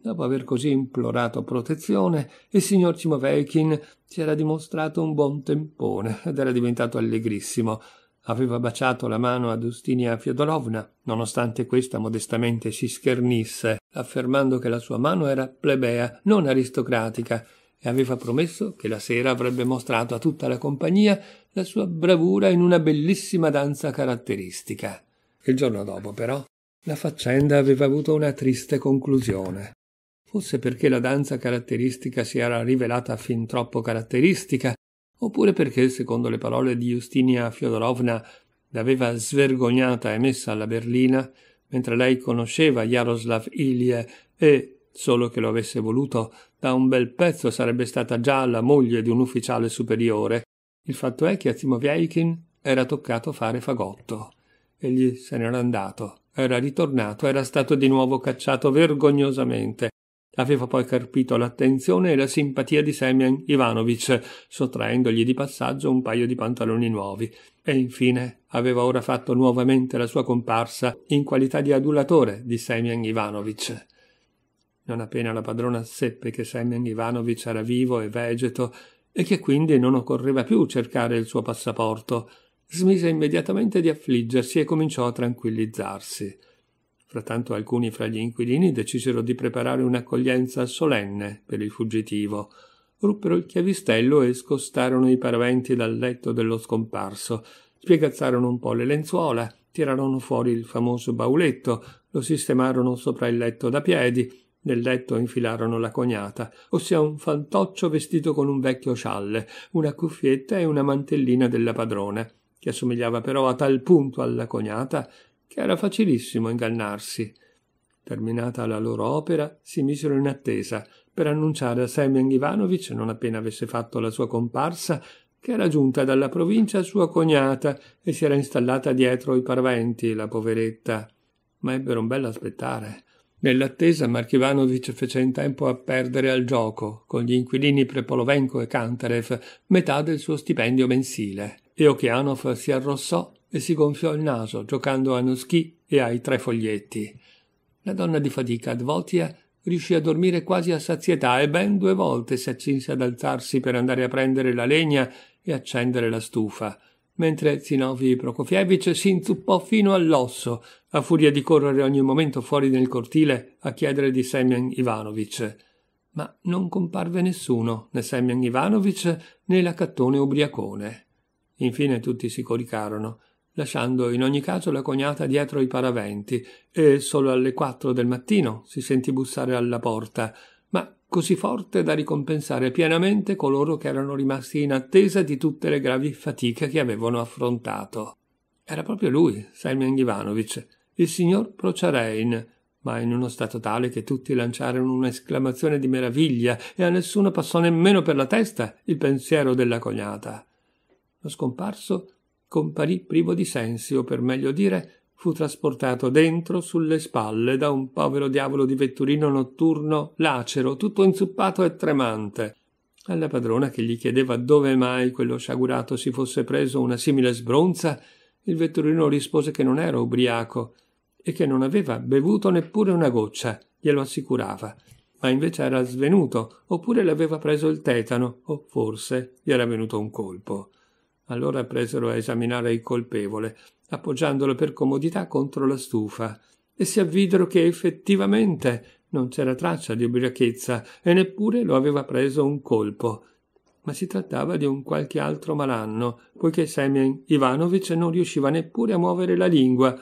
Dopo aver così implorato protezione, il signor Cimovelkin si era dimostrato un buon tempone ed era diventato allegrissimo. Aveva baciato la mano ad Ustinia Fiodorovna, nonostante questa modestamente si schernisse, affermando che la sua mano era plebea, non aristocratica, e aveva promesso che la sera avrebbe mostrato a tutta la compagnia la sua bravura in una bellissima danza caratteristica. Il giorno dopo, però, la faccenda aveva avuto una triste conclusione. Forse perché la danza caratteristica si era rivelata fin troppo caratteristica, oppure perché, secondo le parole di Justinia Fiodorovna, l'aveva svergognata e messa alla berlina, mentre lei conosceva Jaroslav Ilie e, solo che lo avesse voluto, da un bel pezzo sarebbe stata già la moglie di un ufficiale superiore. Il fatto è che a Timovieikin era toccato fare fagotto. Egli se n'era andato, era ritornato, era stato di nuovo cacciato vergognosamente. Aveva poi carpito l'attenzione e la simpatia di Semyon Ivanovic, sottraendogli di passaggio un paio di pantaloni nuovi. E infine aveva ora fatto nuovamente la sua comparsa in qualità di adulatore di Semyon Ivanovic non appena la padrona seppe che Semyon Ivanovich era vivo e vegeto e che quindi non occorreva più cercare il suo passaporto, smise immediatamente di affliggersi e cominciò a tranquillizzarsi. Frattanto alcuni fra gli inquilini decisero di preparare un'accoglienza solenne per il fuggitivo, ruppero il chiavistello e scostarono i paraventi dal letto dello scomparso, spiegazzarono un po' le lenzuola, tirarono fuori il famoso bauletto, lo sistemarono sopra il letto da piedi, nel letto infilarono la cognata, ossia un fantoccio vestito con un vecchio scialle, una cuffietta e una mantellina della padrona, che assomigliava però a tal punto alla cognata che era facilissimo ingannarsi. Terminata la loro opera, si misero in attesa per annunciare a Semyon Ivanovic, non appena avesse fatto la sua comparsa, che era giunta dalla provincia sua cognata e si era installata dietro i parventi, la poveretta. Ma ebbero un bel aspettare Nell'attesa Marchivanovic fece in tempo a perdere al gioco, con gli inquilini Prepolovenko e Kantarev, metà del suo stipendio mensile. E Okeanov si arrossò e si gonfiò il naso, giocando a Noski e ai tre foglietti. La donna di fatica, Dvotia, riuscì a dormire quasi a sazietà e ben due volte si accinse ad alzarsi per andare a prendere la legna e accendere la stufa mentre Zinovi Prokofievich si inzuppò fino all'osso, a furia di correre ogni momento fuori nel cortile a chiedere di Semyon Ivanovich. Ma non comparve nessuno, né Semyon Ivanovich né la cattone ubriacone. Infine tutti si coricarono, lasciando in ogni caso la cognata dietro i paraventi, e solo alle quattro del mattino si sentì bussare alla porta, così forte da ricompensare pienamente coloro che erano rimasti in attesa di tutte le gravi fatiche che avevano affrontato. Era proprio lui, Semyon Ivanovich, il signor Procharein, ma in uno stato tale che tutti lanciarono un'esclamazione di meraviglia e a nessuno passò nemmeno per la testa il pensiero della cognata. Lo scomparso comparì privo di sensi, o per meglio dire, fu trasportato dentro sulle spalle da un povero diavolo di vetturino notturno lacero, tutto inzuppato e tremante. Alla padrona che gli chiedeva dove mai quello sciagurato si fosse preso una simile sbronza, il vetturino rispose che non era ubriaco e che non aveva bevuto neppure una goccia, glielo assicurava, ma invece era svenuto, oppure le aveva preso il tetano, o forse gli era venuto un colpo. Allora presero a esaminare il colpevole, appoggiandolo per comodità contro la stufa, e si avvidero che effettivamente non c'era traccia di ubriachezza e neppure lo aveva preso un colpo. Ma si trattava di un qualche altro malanno, poiché Semien Ivanovic non riusciva neppure a muovere la lingua,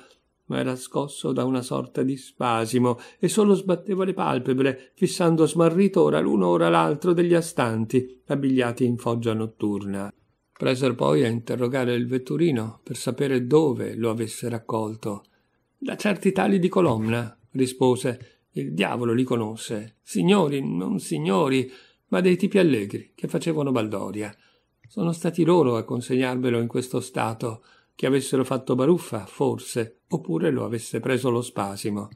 ma era scosso da una sorta di spasimo e solo sbatteva le palpebre, fissando smarrito ora l'uno ora l'altro degli astanti, abbigliati in foggia notturna. Presero poi a interrogare il vetturino per sapere dove lo avesse raccolto. Da certi tali di colonna, rispose. Il diavolo li conosce. Signori, non signori, ma dei tipi allegri che facevano Baldoria. Sono stati loro a consegnarvelo in questo stato, che avessero fatto baruffa, forse, oppure lo avesse preso lo spasimo.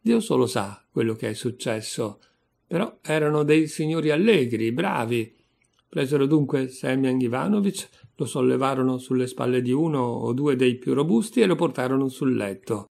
Dio solo sa quello che è successo. Però erano dei signori allegri, bravi, Presero dunque Semyon Ivanovich, lo sollevarono sulle spalle di uno o due dei più robusti e lo portarono sul letto.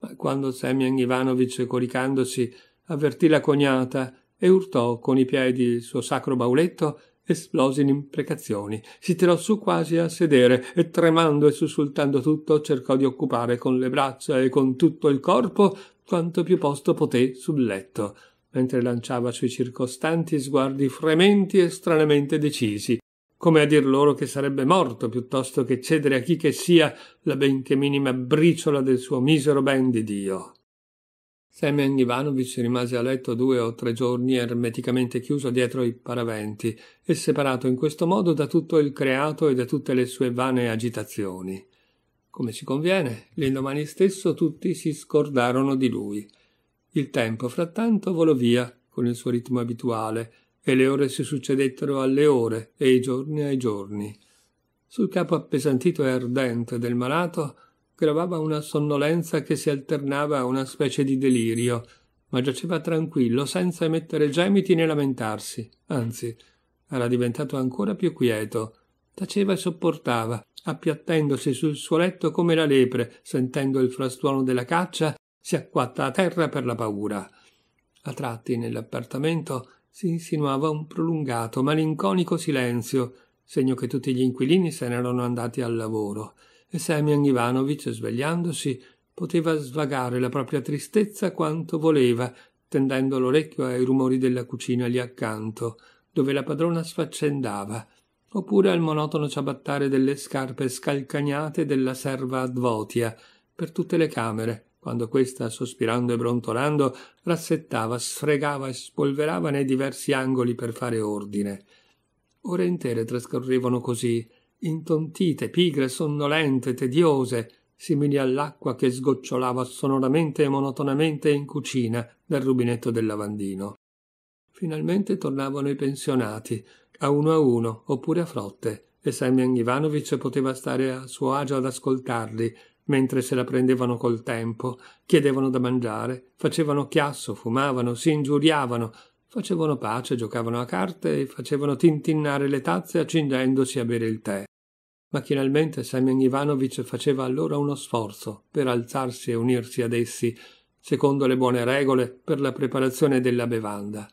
Ma quando Semyon Ivanovich, coricandosi, avvertì la cognata e urtò con i piedi il suo sacro bauletto, esplose in imprecazioni. Si tirò su quasi a sedere e tremando e sussultando tutto cercò di occupare con le braccia e con tutto il corpo quanto più posto poté sul letto mentre lanciava sui circostanti sguardi frementi e stranamente decisi, come a dir loro che sarebbe morto piuttosto che cedere a chi che sia la benché minima briciola del suo misero ben di Dio. Semen Ivanovic rimase a letto due o tre giorni ermeticamente chiuso dietro i paraventi e separato in questo modo da tutto il creato e da tutte le sue vane agitazioni. Come si conviene, l'indomani stesso tutti si scordarono di lui. Il tempo frattanto volò via con il suo ritmo abituale e le ore si succedettero alle ore e i giorni ai giorni. Sul capo appesantito e ardente del malato gravava una sonnolenza che si alternava a una specie di delirio, ma giaceva tranquillo senza emettere gemiti né lamentarsi, anzi era diventato ancora più quieto. Taceva e sopportava, appiattendosi sul suo letto come la lepre, sentendo il frastuono della caccia si acquatta a terra per la paura. A tratti nell'appartamento si insinuava un prolungato, malinconico silenzio, segno che tutti gli inquilini se n'erano andati al lavoro, e Semyon Ivanovic, svegliandosi, poteva svagare la propria tristezza quanto voleva, tendendo l'orecchio ai rumori della cucina lì accanto, dove la padrona sfaccendava, oppure al monotono ciabattare delle scarpe scalcagnate della serva Advotia per tutte le camere, quando questa, sospirando e brontolando, rassettava, sfregava e spolverava nei diversi angoli per fare ordine. Ore intere trascorrevano così, intontite, pigre, sonnolente, tediose, simili all'acqua che sgocciolava sonoramente e monotonamente in cucina dal rubinetto del lavandino. Finalmente tornavano i pensionati, a uno a uno, oppure a frotte, e Semyon Ivanovic poteva stare a suo agio ad ascoltarli, mentre se la prendevano col tempo, chiedevano da mangiare, facevano chiasso, fumavano, si ingiuriavano, facevano pace, giocavano a carte e facevano tintinnare le tazze accingendosi a bere il tè. Macchinalmente Semen Ivanovic faceva allora uno sforzo per alzarsi e unirsi ad essi, secondo le buone regole per la preparazione della bevanda,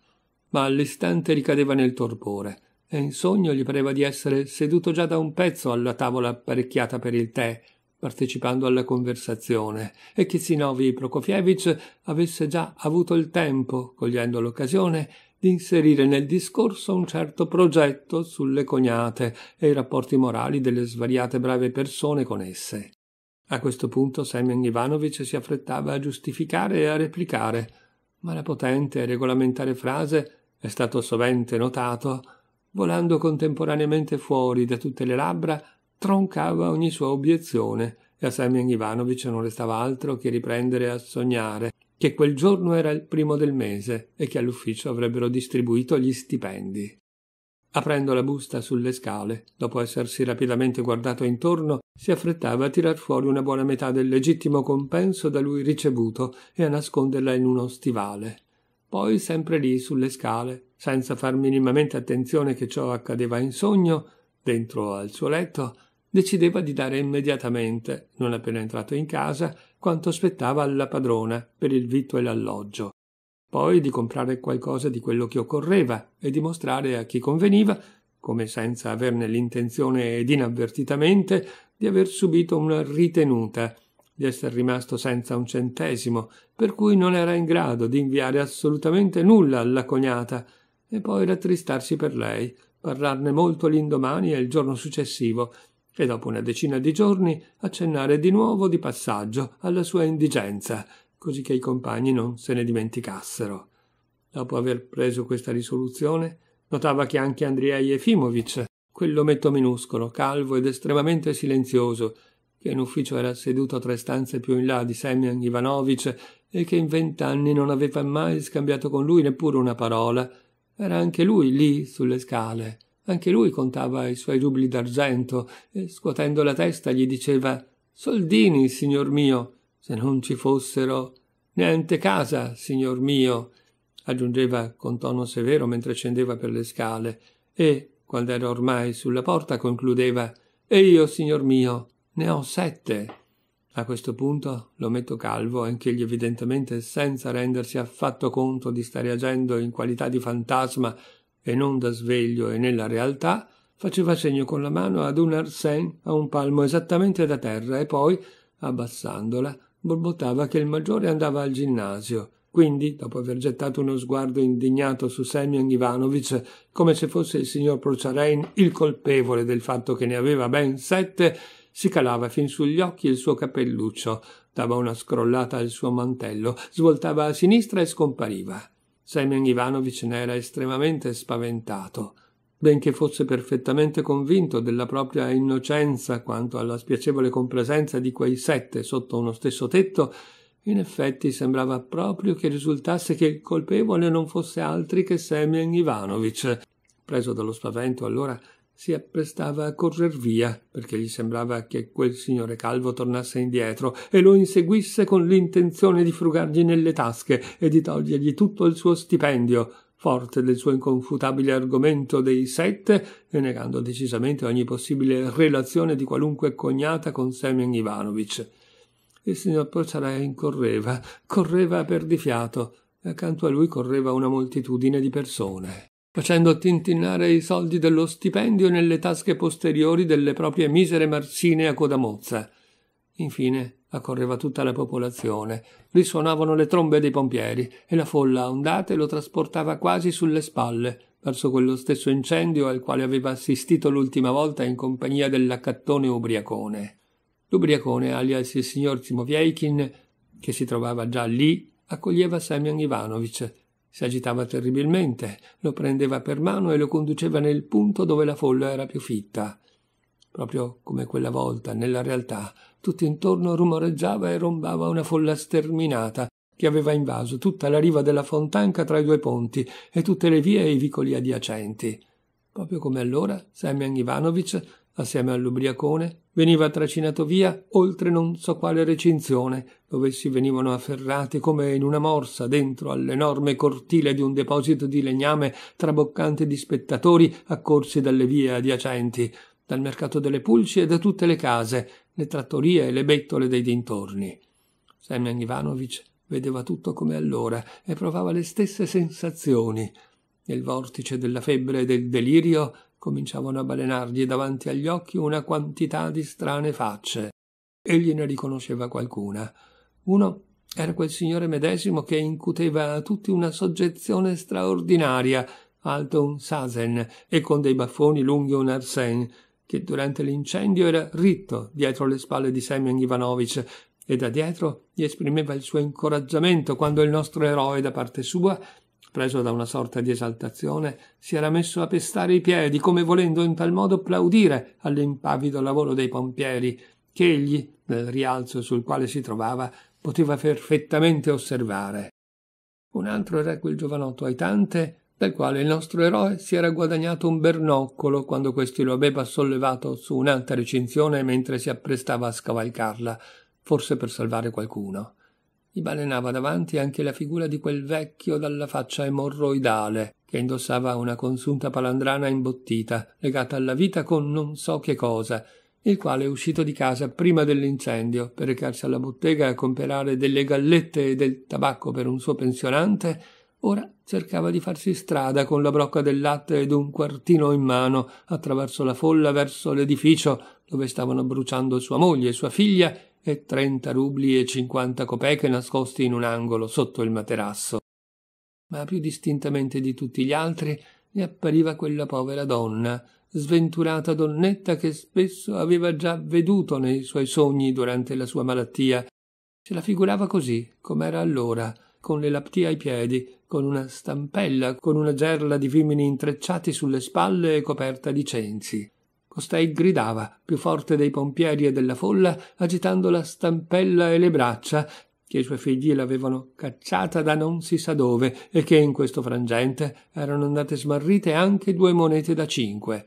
ma all'istante ricadeva nel torpore e in sogno gli pareva di essere seduto già da un pezzo alla tavola apparecchiata per il tè, partecipando alla conversazione, e che Sinovi Prokofievich avesse già avuto il tempo, cogliendo l'occasione, di inserire nel discorso un certo progetto sulle cognate e i rapporti morali delle svariate brave persone con esse. A questo punto Semyon Ivanovich si affrettava a giustificare e a replicare, ma la potente e regolamentare frase è stato sovente notato, volando contemporaneamente fuori da tutte le labbra troncava ogni sua obiezione e a Semyon Ivanovich non restava altro che riprendere a sognare che quel giorno era il primo del mese e che all'ufficio avrebbero distribuito gli stipendi. Aprendo la busta sulle scale, dopo essersi rapidamente guardato intorno, si affrettava a tirar fuori una buona metà del legittimo compenso da lui ricevuto e a nasconderla in uno stivale. Poi, sempre lì sulle scale, senza far minimamente attenzione che ciò accadeva in sogno, dentro al suo letto, decideva di dare immediatamente, non appena entrato in casa, quanto spettava alla padrona per il vitto e l'alloggio, poi di comprare qualcosa di quello che occorreva e di mostrare a chi conveniva, come senza averne l'intenzione ed inavvertitamente, di aver subito una ritenuta, di esser rimasto senza un centesimo, per cui non era in grado di inviare assolutamente nulla alla cognata, e poi rattristarsi per lei, parlarne molto l'indomani e il giorno successivo, e dopo una decina di giorni accennare di nuovo di passaggio alla sua indigenza, così che i compagni non se ne dimenticassero. Dopo aver preso questa risoluzione, notava che anche Andrei Efimovic, quell'ometto minuscolo, calvo ed estremamente silenzioso, che in ufficio era seduto tre stanze più in là di Semyon Ivanovic e che in vent'anni non aveva mai scambiato con lui neppure una parola, era anche lui lì sulle scale, anche lui contava i suoi rubli d'argento e scuotendo la testa gli diceva Soldini, signor mio, se non ci fossero. Niente casa, signor mio, aggiungeva con tono severo mentre scendeva per le scale, e, quando era ormai sulla porta, concludeva E io, signor mio, ne ho sette. A questo punto lo metto calvo, anch'egli evidentemente senza rendersi affatto conto di stare agendo in qualità di fantasma e non da sveglio e nella realtà, faceva segno con la mano ad un Arsène a un palmo esattamente da terra e poi, abbassandola, borbottava che il maggiore andava al ginnasio. Quindi, dopo aver gettato uno sguardo indignato su Semyon Ivanovich, come se fosse il signor Prociarein il colpevole del fatto che ne aveva ben sette, si calava fin sugli occhi il suo capelluccio, dava una scrollata al suo mantello, svoltava a sinistra e scompariva. Semyon Ivanovich ne era estremamente spaventato, benché fosse perfettamente convinto della propria innocenza quanto alla spiacevole compresenza di quei sette sotto uno stesso tetto, in effetti sembrava proprio che risultasse che il colpevole non fosse altri che Semyon Ivanovich. Preso dallo spavento allora si apprestava a correr via, perché gli sembrava che quel signore calvo tornasse indietro e lo inseguisse con l'intenzione di frugargli nelle tasche e di togliergli tutto il suo stipendio, forte del suo inconfutabile argomento dei sette e negando decisamente ogni possibile relazione di qualunque cognata con Semyon Ivanovich. Il signor Pocciarai incorreva, correva per di fiato, e accanto a lui correva una moltitudine di persone facendo tintinnare i soldi dello stipendio nelle tasche posteriori delle proprie misere marcine a coda mozza. Infine accorreva tutta la popolazione, risuonavano le trombe dei pompieri e la folla a ondate lo trasportava quasi sulle spalle verso quello stesso incendio al quale aveva assistito l'ultima volta in compagnia dell'accattone ubriacone. L'ubriacone, alias il signor Timovieikin, che si trovava già lì, accoglieva Semyon Ivanovich si agitava terribilmente, lo prendeva per mano e lo conduceva nel punto dove la folla era più fitta. Proprio come quella volta, nella realtà, tutto intorno rumoreggiava e rombava una folla sterminata che aveva invaso tutta la riva della fontanca tra i due ponti e tutte le vie e i vicoli adiacenti. Proprio come allora, Semyon Ivanovich assieme all'ubriacone, veniva tracinato via oltre non so quale recinzione, dove si venivano afferrati come in una morsa dentro all'enorme cortile di un deposito di legname traboccante di spettatori accorsi dalle vie adiacenti, dal mercato delle pulci e da tutte le case, le trattorie e le bettole dei dintorni. Semyon Ivanovic vedeva tutto come allora e provava le stesse sensazioni. Nel vortice della febbre e del delirio cominciavano a balenargli davanti agli occhi una quantità di strane facce. Egli ne riconosceva qualcuna. Uno era quel signore medesimo che incuteva a tutti una soggezione straordinaria, alto un sasen e con dei baffoni lunghi un arsen, che durante l'incendio era ritto dietro le spalle di Semyon Ivanovich e da dietro gli esprimeva il suo incoraggiamento quando il nostro eroe da parte sua preso da una sorta di esaltazione, si era messo a pestare i piedi, come volendo in tal modo applaudire all'impavido lavoro dei pompieri, che egli, nel rialzo sul quale si trovava, poteva perfettamente osservare. Un altro era quel giovanotto aitante, dal quale il nostro eroe si era guadagnato un bernoccolo quando questi lo aveva sollevato su un'alta recinzione mentre si apprestava a scavalcarla, forse per salvare qualcuno. Mi balenava davanti anche la figura di quel vecchio dalla faccia emorroidale che indossava una consunta palandrana imbottita legata alla vita con non so che cosa il quale è uscito di casa prima dell'incendio per recarsi alla bottega a comperare delle gallette e del tabacco per un suo pensionante, ora cercava di farsi strada con la brocca del latte ed un quartino in mano attraverso la folla verso l'edificio dove stavano bruciando sua moglie, sua figlia e trenta rubli e cinquanta copeche nascosti in un angolo sotto il materasso. Ma più distintamente di tutti gli altri ne appariva quella povera donna, sventurata donnetta che spesso aveva già veduto nei suoi sogni durante la sua malattia. Se la figurava così, com'era allora, con le laptie ai piedi, con una stampella, con una gerla di vimini intrecciati sulle spalle e coperta di cenzi. Costei gridava, più forte dei pompieri e della folla, agitando la stampella e le braccia, che i suoi figli l'avevano cacciata da non si sa dove e che in questo frangente erano andate smarrite anche due monete da cinque.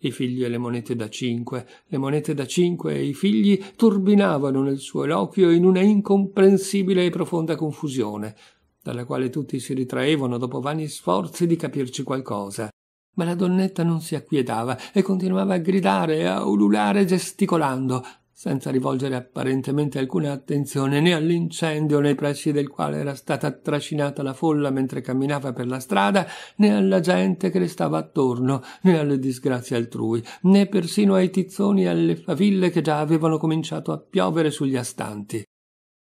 I figli e le monete da cinque, le monete da cinque e i figli turbinavano nel suo eloquio in una incomprensibile e profonda confusione, dalla quale tutti si ritraevano dopo vani sforzi di capirci qualcosa ma la donnetta non si acquietava e continuava a gridare, a ululare gesticolando, senza rivolgere apparentemente alcuna attenzione né all'incendio nei pressi del quale era stata trascinata la folla mentre camminava per la strada, né alla gente che le stava attorno, né alle disgrazie altrui, né persino ai tizzoni e alle faville che già avevano cominciato a piovere sugli astanti.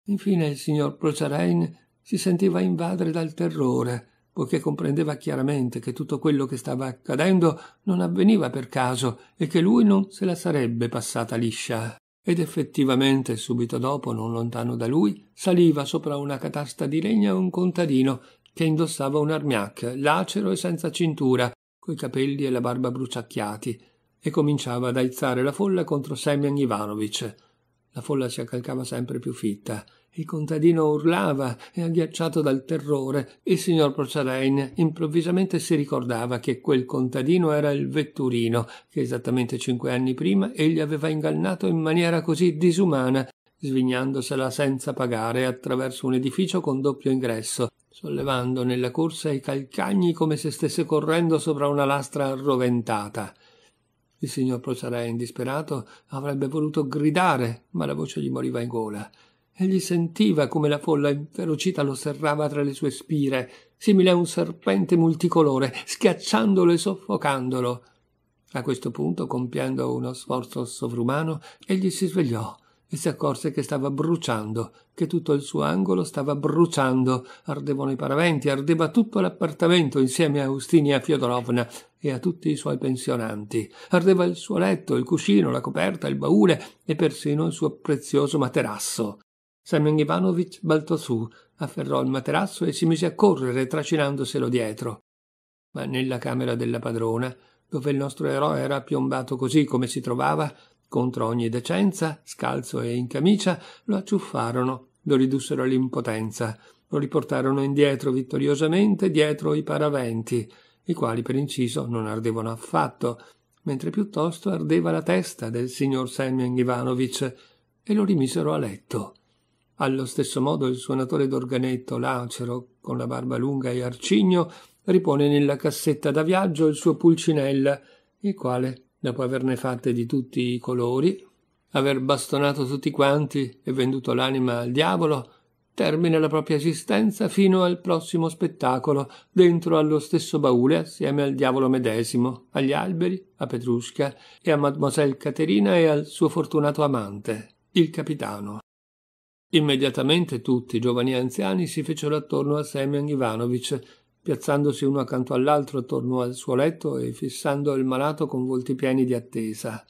Infine il signor Procerein si sentiva invadere dal terrore, poiché comprendeva chiaramente che tutto quello che stava accadendo non avveniva per caso e che lui non se la sarebbe passata liscia. Ed effettivamente, subito dopo, non lontano da lui, saliva sopra una catasta di legna un contadino che indossava un armiac, lacero e senza cintura, coi capelli e la barba bruciacchiati, e cominciava ad aizzare la folla contro Semyon Ivanovic. La folla si accalcava sempre più fitta il contadino urlava, e, agghiacciato dal terrore. Il signor Procerain improvvisamente si ricordava che quel contadino era il vetturino che esattamente cinque anni prima egli aveva ingannato in maniera così disumana svignandosela senza pagare attraverso un edificio con doppio ingresso, sollevando nella corsa i calcagni come se stesse correndo sopra una lastra arroventata. Il signor Procerain, disperato, avrebbe voluto gridare, ma la voce gli moriva in gola. Egli sentiva come la folla inferocita lo serrava tra le sue spire, simile a un serpente multicolore, schiacciandolo e soffocandolo. A questo punto, compiendo uno sforzo sovrumano, egli si svegliò e si accorse che stava bruciando, che tutto il suo angolo stava bruciando, ardevano i paraventi, ardeva tutto l'appartamento insieme a Ustinia Fiodorovna e a tutti i suoi pensionanti, ardeva il suo letto, il cuscino, la coperta, il baule e persino il suo prezioso materasso. Semyon Ivanovich balzò su, afferrò il materasso e si mise a correre trascinandoselo dietro. Ma nella camera della padrona, dove il nostro eroe era piombato così come si trovava, contro ogni decenza, scalzo e in camicia, lo acciuffarono, lo ridussero all'impotenza, lo riportarono indietro vittoriosamente dietro i paraventi, i quali per inciso non ardevano affatto, mentre piuttosto ardeva la testa del signor Semyon Ivanovich, e lo rimisero a letto. Allo stesso modo il suonatore d'organetto lacero, con la barba lunga e arcigno, ripone nella cassetta da viaggio il suo pulcinella, il quale, dopo averne fatte di tutti i colori, aver bastonato tutti quanti e venduto l'anima al diavolo, termina la propria esistenza fino al prossimo spettacolo, dentro allo stesso baule assieme al diavolo medesimo, agli alberi, a Petrusca e a Mademoiselle Caterina e al suo fortunato amante, il capitano. Immediatamente tutti, giovani e anziani, si fecero attorno a Semyon Ivanovich, piazzandosi uno accanto all'altro attorno al suo letto e fissando il malato con volti pieni di attesa.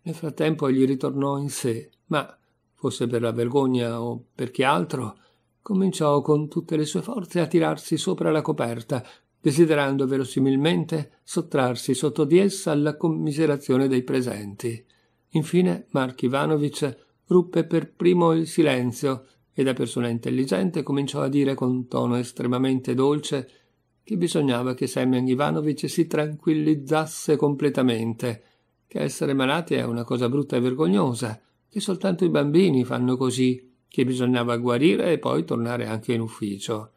Nel frattempo egli ritornò in sé, ma, fosse per la vergogna o perché altro, cominciò con tutte le sue forze a tirarsi sopra la coperta, desiderando verosimilmente sottrarsi sotto di essa alla commiserazione dei presenti. Infine Mark Ivanovich ruppe per primo il silenzio e da persona intelligente cominciò a dire con tono estremamente dolce che bisognava che Semyon Ivanovich si tranquillizzasse completamente, che essere malati è una cosa brutta e vergognosa, che soltanto i bambini fanno così, che bisognava guarire e poi tornare anche in ufficio.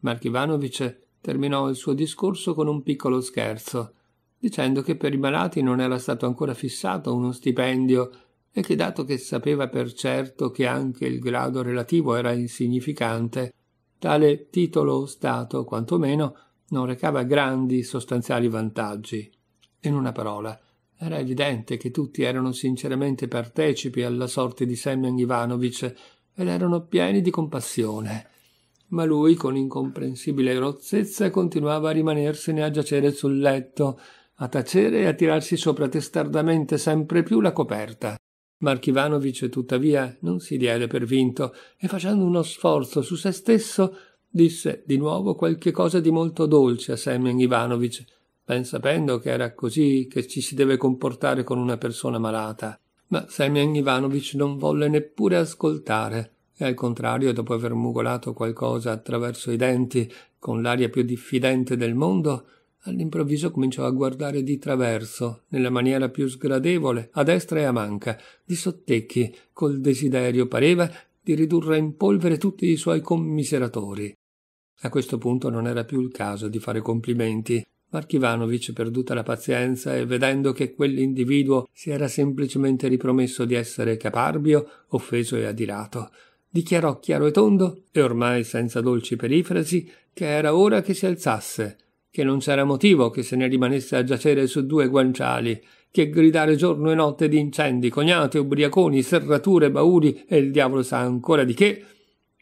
Mark Ivanovich terminò il suo discorso con un piccolo scherzo, dicendo che per i malati non era stato ancora fissato uno stipendio e che dato che sapeva per certo che anche il grado relativo era insignificante, tale titolo o stato, quantomeno, non recava grandi sostanziali vantaggi. In una parola, era evidente che tutti erano sinceramente partecipi alla sorte di Semyon Ivanovich ed erano pieni di compassione. Ma lui, con incomprensibile rozzezza, continuava a rimanersene a giacere sul letto, a tacere e a tirarsi sopra testardamente sempre più la coperta. Marchivanovic tuttavia non si diede per vinto e facendo uno sforzo su se stesso disse di nuovo qualche cosa di molto dolce a Semen Ivanovic, ben sapendo che era così che ci si deve comportare con una persona malata. Ma Semen Ivanovic non volle neppure ascoltare e al contrario, dopo aver mugolato qualcosa attraverso i denti, con l'aria più diffidente del mondo, all'improvviso cominciò a guardare di traverso, nella maniera più sgradevole, a destra e a manca, di sottecchi, col desiderio, pareva, di ridurre in polvere tutti i suoi commiseratori. A questo punto non era più il caso di fare complimenti. Marchivanovic, perduta la pazienza e vedendo che quell'individuo si era semplicemente ripromesso di essere caparbio, offeso e adirato, dichiarò chiaro e tondo, e ormai senza dolci perifrasi, che era ora che si alzasse che non c'era motivo che se ne rimanesse a giacere su due guanciali, che gridare giorno e notte di incendi, cognate, ubriaconi, serrature, bauli e il diavolo sa ancora di che,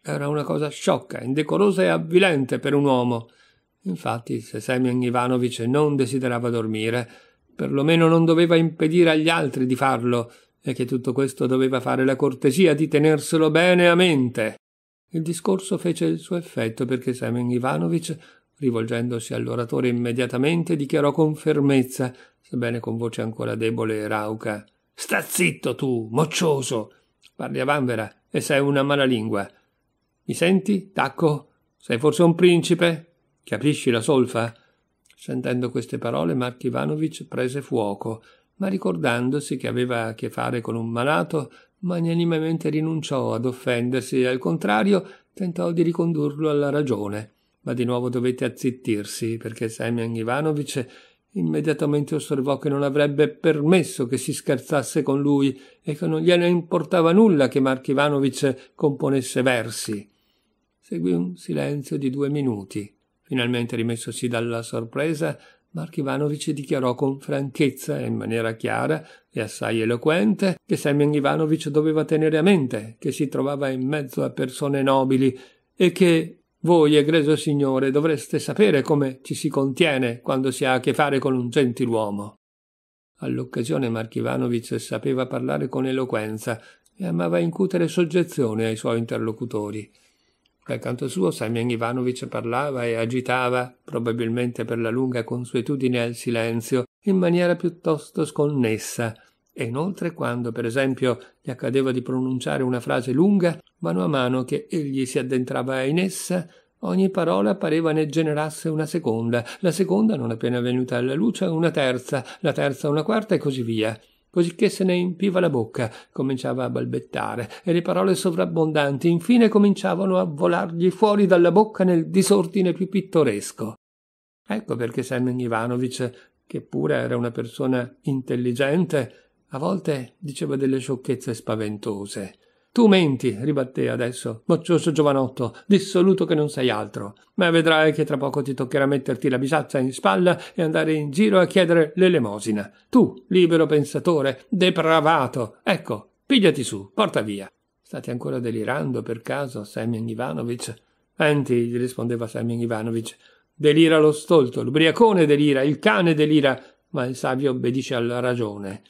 era una cosa sciocca, indecorosa e avvilente per un uomo. Infatti, se Semyon Ivanovich non desiderava dormire, perlomeno non doveva impedire agli altri di farlo, e che tutto questo doveva fare la cortesia di tenerselo bene a mente. Il discorso fece il suo effetto perché Semen Ivanovich Rivolgendosi all'oratore immediatamente, dichiarò con fermezza, sebbene con voce ancora debole e rauca: Sta zitto tu, moccioso! Parli a vanvera e sei una malalingua. Mi senti, Tacco? Sei forse un principe? Capisci la solfa? Sentendo queste parole, Mark Ivanovich prese fuoco, ma ricordandosi che aveva a che fare con un malato, magnanimamente rinunciò ad offendersi e al contrario tentò di ricondurlo alla ragione ma di nuovo dovette azzittirsi perché Semyon Ivanovic immediatamente osservò che non avrebbe permesso che si scherzasse con lui e che non gliene importava nulla che Mark Ivanovic componesse versi. Seguì un silenzio di due minuti. Finalmente rimessosi dalla sorpresa, Mark Ivanovic dichiarò con franchezza e in maniera chiara e assai eloquente che Semyon Ivanovic doveva tenere a mente che si trovava in mezzo a persone nobili e che voi, egregio signore, dovreste sapere come ci si contiene quando si ha a che fare con un gentiluomo. All'occasione Marchivanovic sapeva parlare con eloquenza e amava incutere soggezione ai suoi interlocutori. Dal canto suo Semyon Ivanovic parlava e agitava, probabilmente per la lunga consuetudine al silenzio, in maniera piuttosto sconnessa, e inoltre quando, per esempio, gli accadeva di pronunciare una frase lunga, mano a mano che egli si addentrava in essa, Ogni parola pareva ne generasse una seconda, la seconda, non appena venuta alla luce, una terza, la terza una quarta e così via. Cosicché se ne empiva la bocca, cominciava a balbettare, e le parole sovrabbondanti infine cominciavano a volargli fuori dalla bocca nel disordine più pittoresco. Ecco perché Semen Ivanovic, che pure era una persona intelligente, a volte diceva delle sciocchezze spaventose. Tu menti, ribatté adesso, boccioso giovanotto, dissoluto che non sei altro. Ma vedrai che tra poco ti toccherà metterti la bisaccia in spalla e andare in giro a chiedere l'elemosina. Tu, libero pensatore, depravato, ecco, pigliati su, porta via. State ancora delirando per caso, Semyon Ivanovich? Enti, gli rispondeva Semyon Ivanovich. Delira lo stolto, l'ubriacone delira, il cane delira, ma il savio obbedisce alla ragione.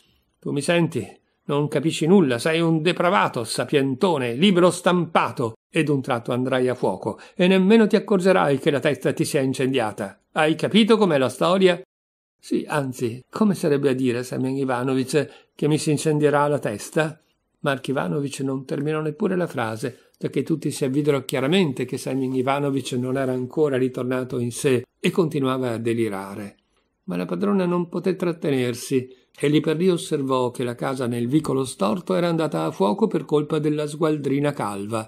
Tu mi senti? Non capisci nulla, sei un depravato, sapientone, libero stampato, ed un tratto andrai a fuoco, e nemmeno ti accorgerai che la testa ti sia incendiata. Hai capito com'è la storia? Sì, anzi, come sarebbe a dire, Semyon Ivanovic, che mi si incendierà la testa? Mark Ivanovic non terminò neppure la frase, perché tutti si avvidero chiaramente che Semyon Ivanovic non era ancora ritornato in sé e continuava a delirare ma la padrona non poté trattenersi e lì per lì osservò che la casa nel vicolo storto era andata a fuoco per colpa della sgualdrina calva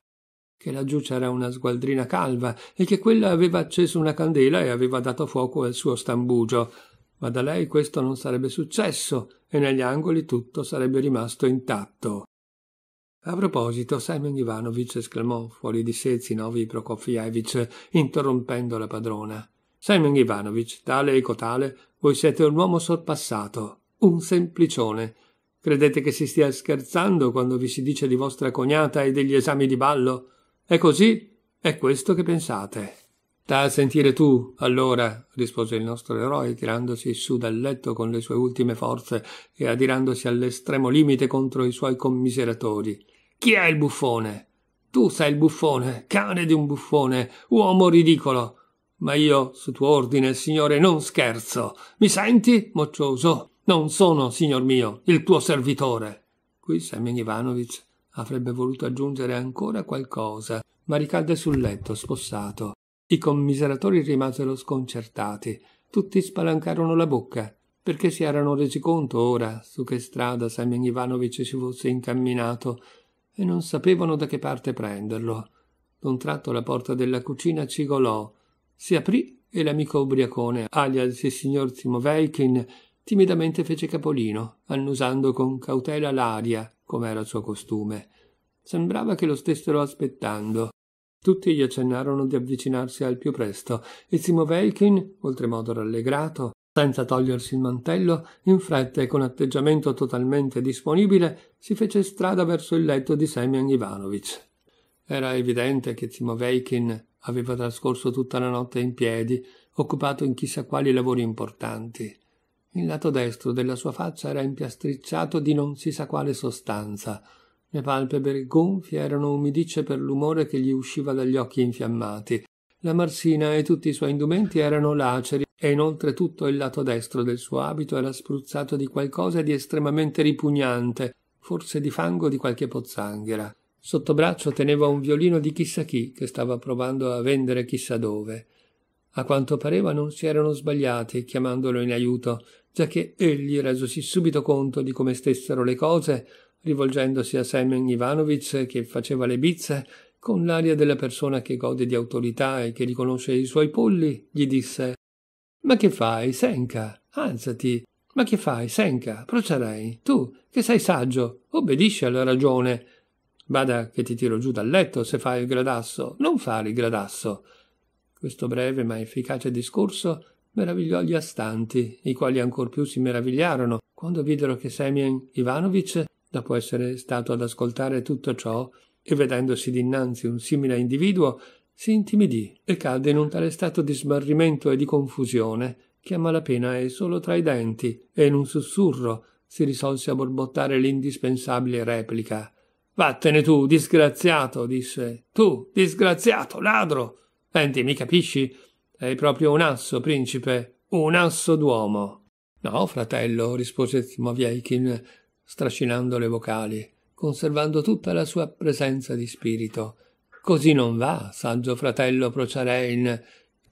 che laggiù c'era una sgualdrina calva e che quella aveva acceso una candela e aveva dato fuoco al suo stambugio ma da lei questo non sarebbe successo e negli angoli tutto sarebbe rimasto intatto a proposito, Semyon Ivanovich esclamò fuori di sé Zinovij Prokofievic, interrompendo la padrona. Semyon Ivanovich, tale e cotale, voi siete un uomo sorpassato, un semplicione. Credete che si stia scherzando quando vi si dice di vostra cognata e degli esami di ballo? È così? È questo che pensate? Sta a sentire tu, allora, rispose il nostro eroe, tirandosi su dal letto con le sue ultime forze e adirandosi all'estremo limite contro i suoi commiseratori. Chi è il buffone? Tu sei il buffone, cane di un buffone, uomo ridicolo. Ma io, su tuo ordine, signore, non scherzo. Mi senti, moccioso? Non sono, signor mio, il tuo servitore. Qui Semen Ivanovic avrebbe voluto aggiungere ancora qualcosa, ma ricadde sul letto, spossato. I commiseratori rimasero sconcertati. Tutti spalancarono la bocca, perché si erano resi conto ora su che strada Semen Ivanovic si fosse incamminato e non sapevano da che parte prenderlo. D'un tratto la porta della cucina cigolò si aprì e l'amico ubriacone, alias il signor Timovelkin, timidamente fece capolino, annusando con cautela l'aria, come era suo costume. Sembrava che lo stessero aspettando. Tutti gli accennarono di avvicinarsi al più presto e Simovelkin, oltremodo rallegrato, senza togliersi il mantello, in fretta e con atteggiamento totalmente disponibile, si fece strada verso il letto di Semyon Ivanovich. Era evidente che Timofeikin aveva trascorso tutta la notte in piedi, occupato in chissà quali lavori importanti. Il lato destro della sua faccia era impiastricciato di non si sa quale sostanza. Le palpebre gonfie erano umidicce per l'umore che gli usciva dagli occhi infiammati. La marsina e tutti i suoi indumenti erano laceri e inoltre tutto il lato destro del suo abito era spruzzato di qualcosa di estremamente ripugnante, forse di fango di qualche pozzanghera. Sotto braccio teneva un violino di chissà chi che stava provando a vendere chissà dove. A quanto pareva non si erano sbagliati chiamandolo in aiuto, giacché egli resosi subito conto di come stessero le cose, rivolgendosi a Semen Ivanovich che faceva le bizze, con l'aria della persona che gode di autorità e che riconosce i suoi polli, gli disse Ma che fai, Senka? Alzati. Ma che fai, Senka? Procerei. Tu, che sei saggio, obbedisci alla ragione Bada che ti tiro giù dal letto se fai il gradasso. Non fare il gradasso. Questo breve ma efficace discorso meravigliò gli astanti, i quali ancor più si meravigliarono quando videro che Semien Ivanovic, dopo essere stato ad ascoltare tutto ciò e vedendosi dinanzi un simile individuo, si intimidì e cadde in un tale stato di smarrimento e di confusione che a malapena è solo tra i denti e in un sussurro si risolse a borbottare l'indispensabile replica Vattene tu, disgraziato, disse. Tu, disgraziato, ladro. Senti, mi capisci? Sei proprio un asso, principe, un asso d'uomo. No, fratello, rispose Timovieikin, strascinando le vocali, conservando tutta la sua presenza di spirito. Così non va, saggio fratello Procarein.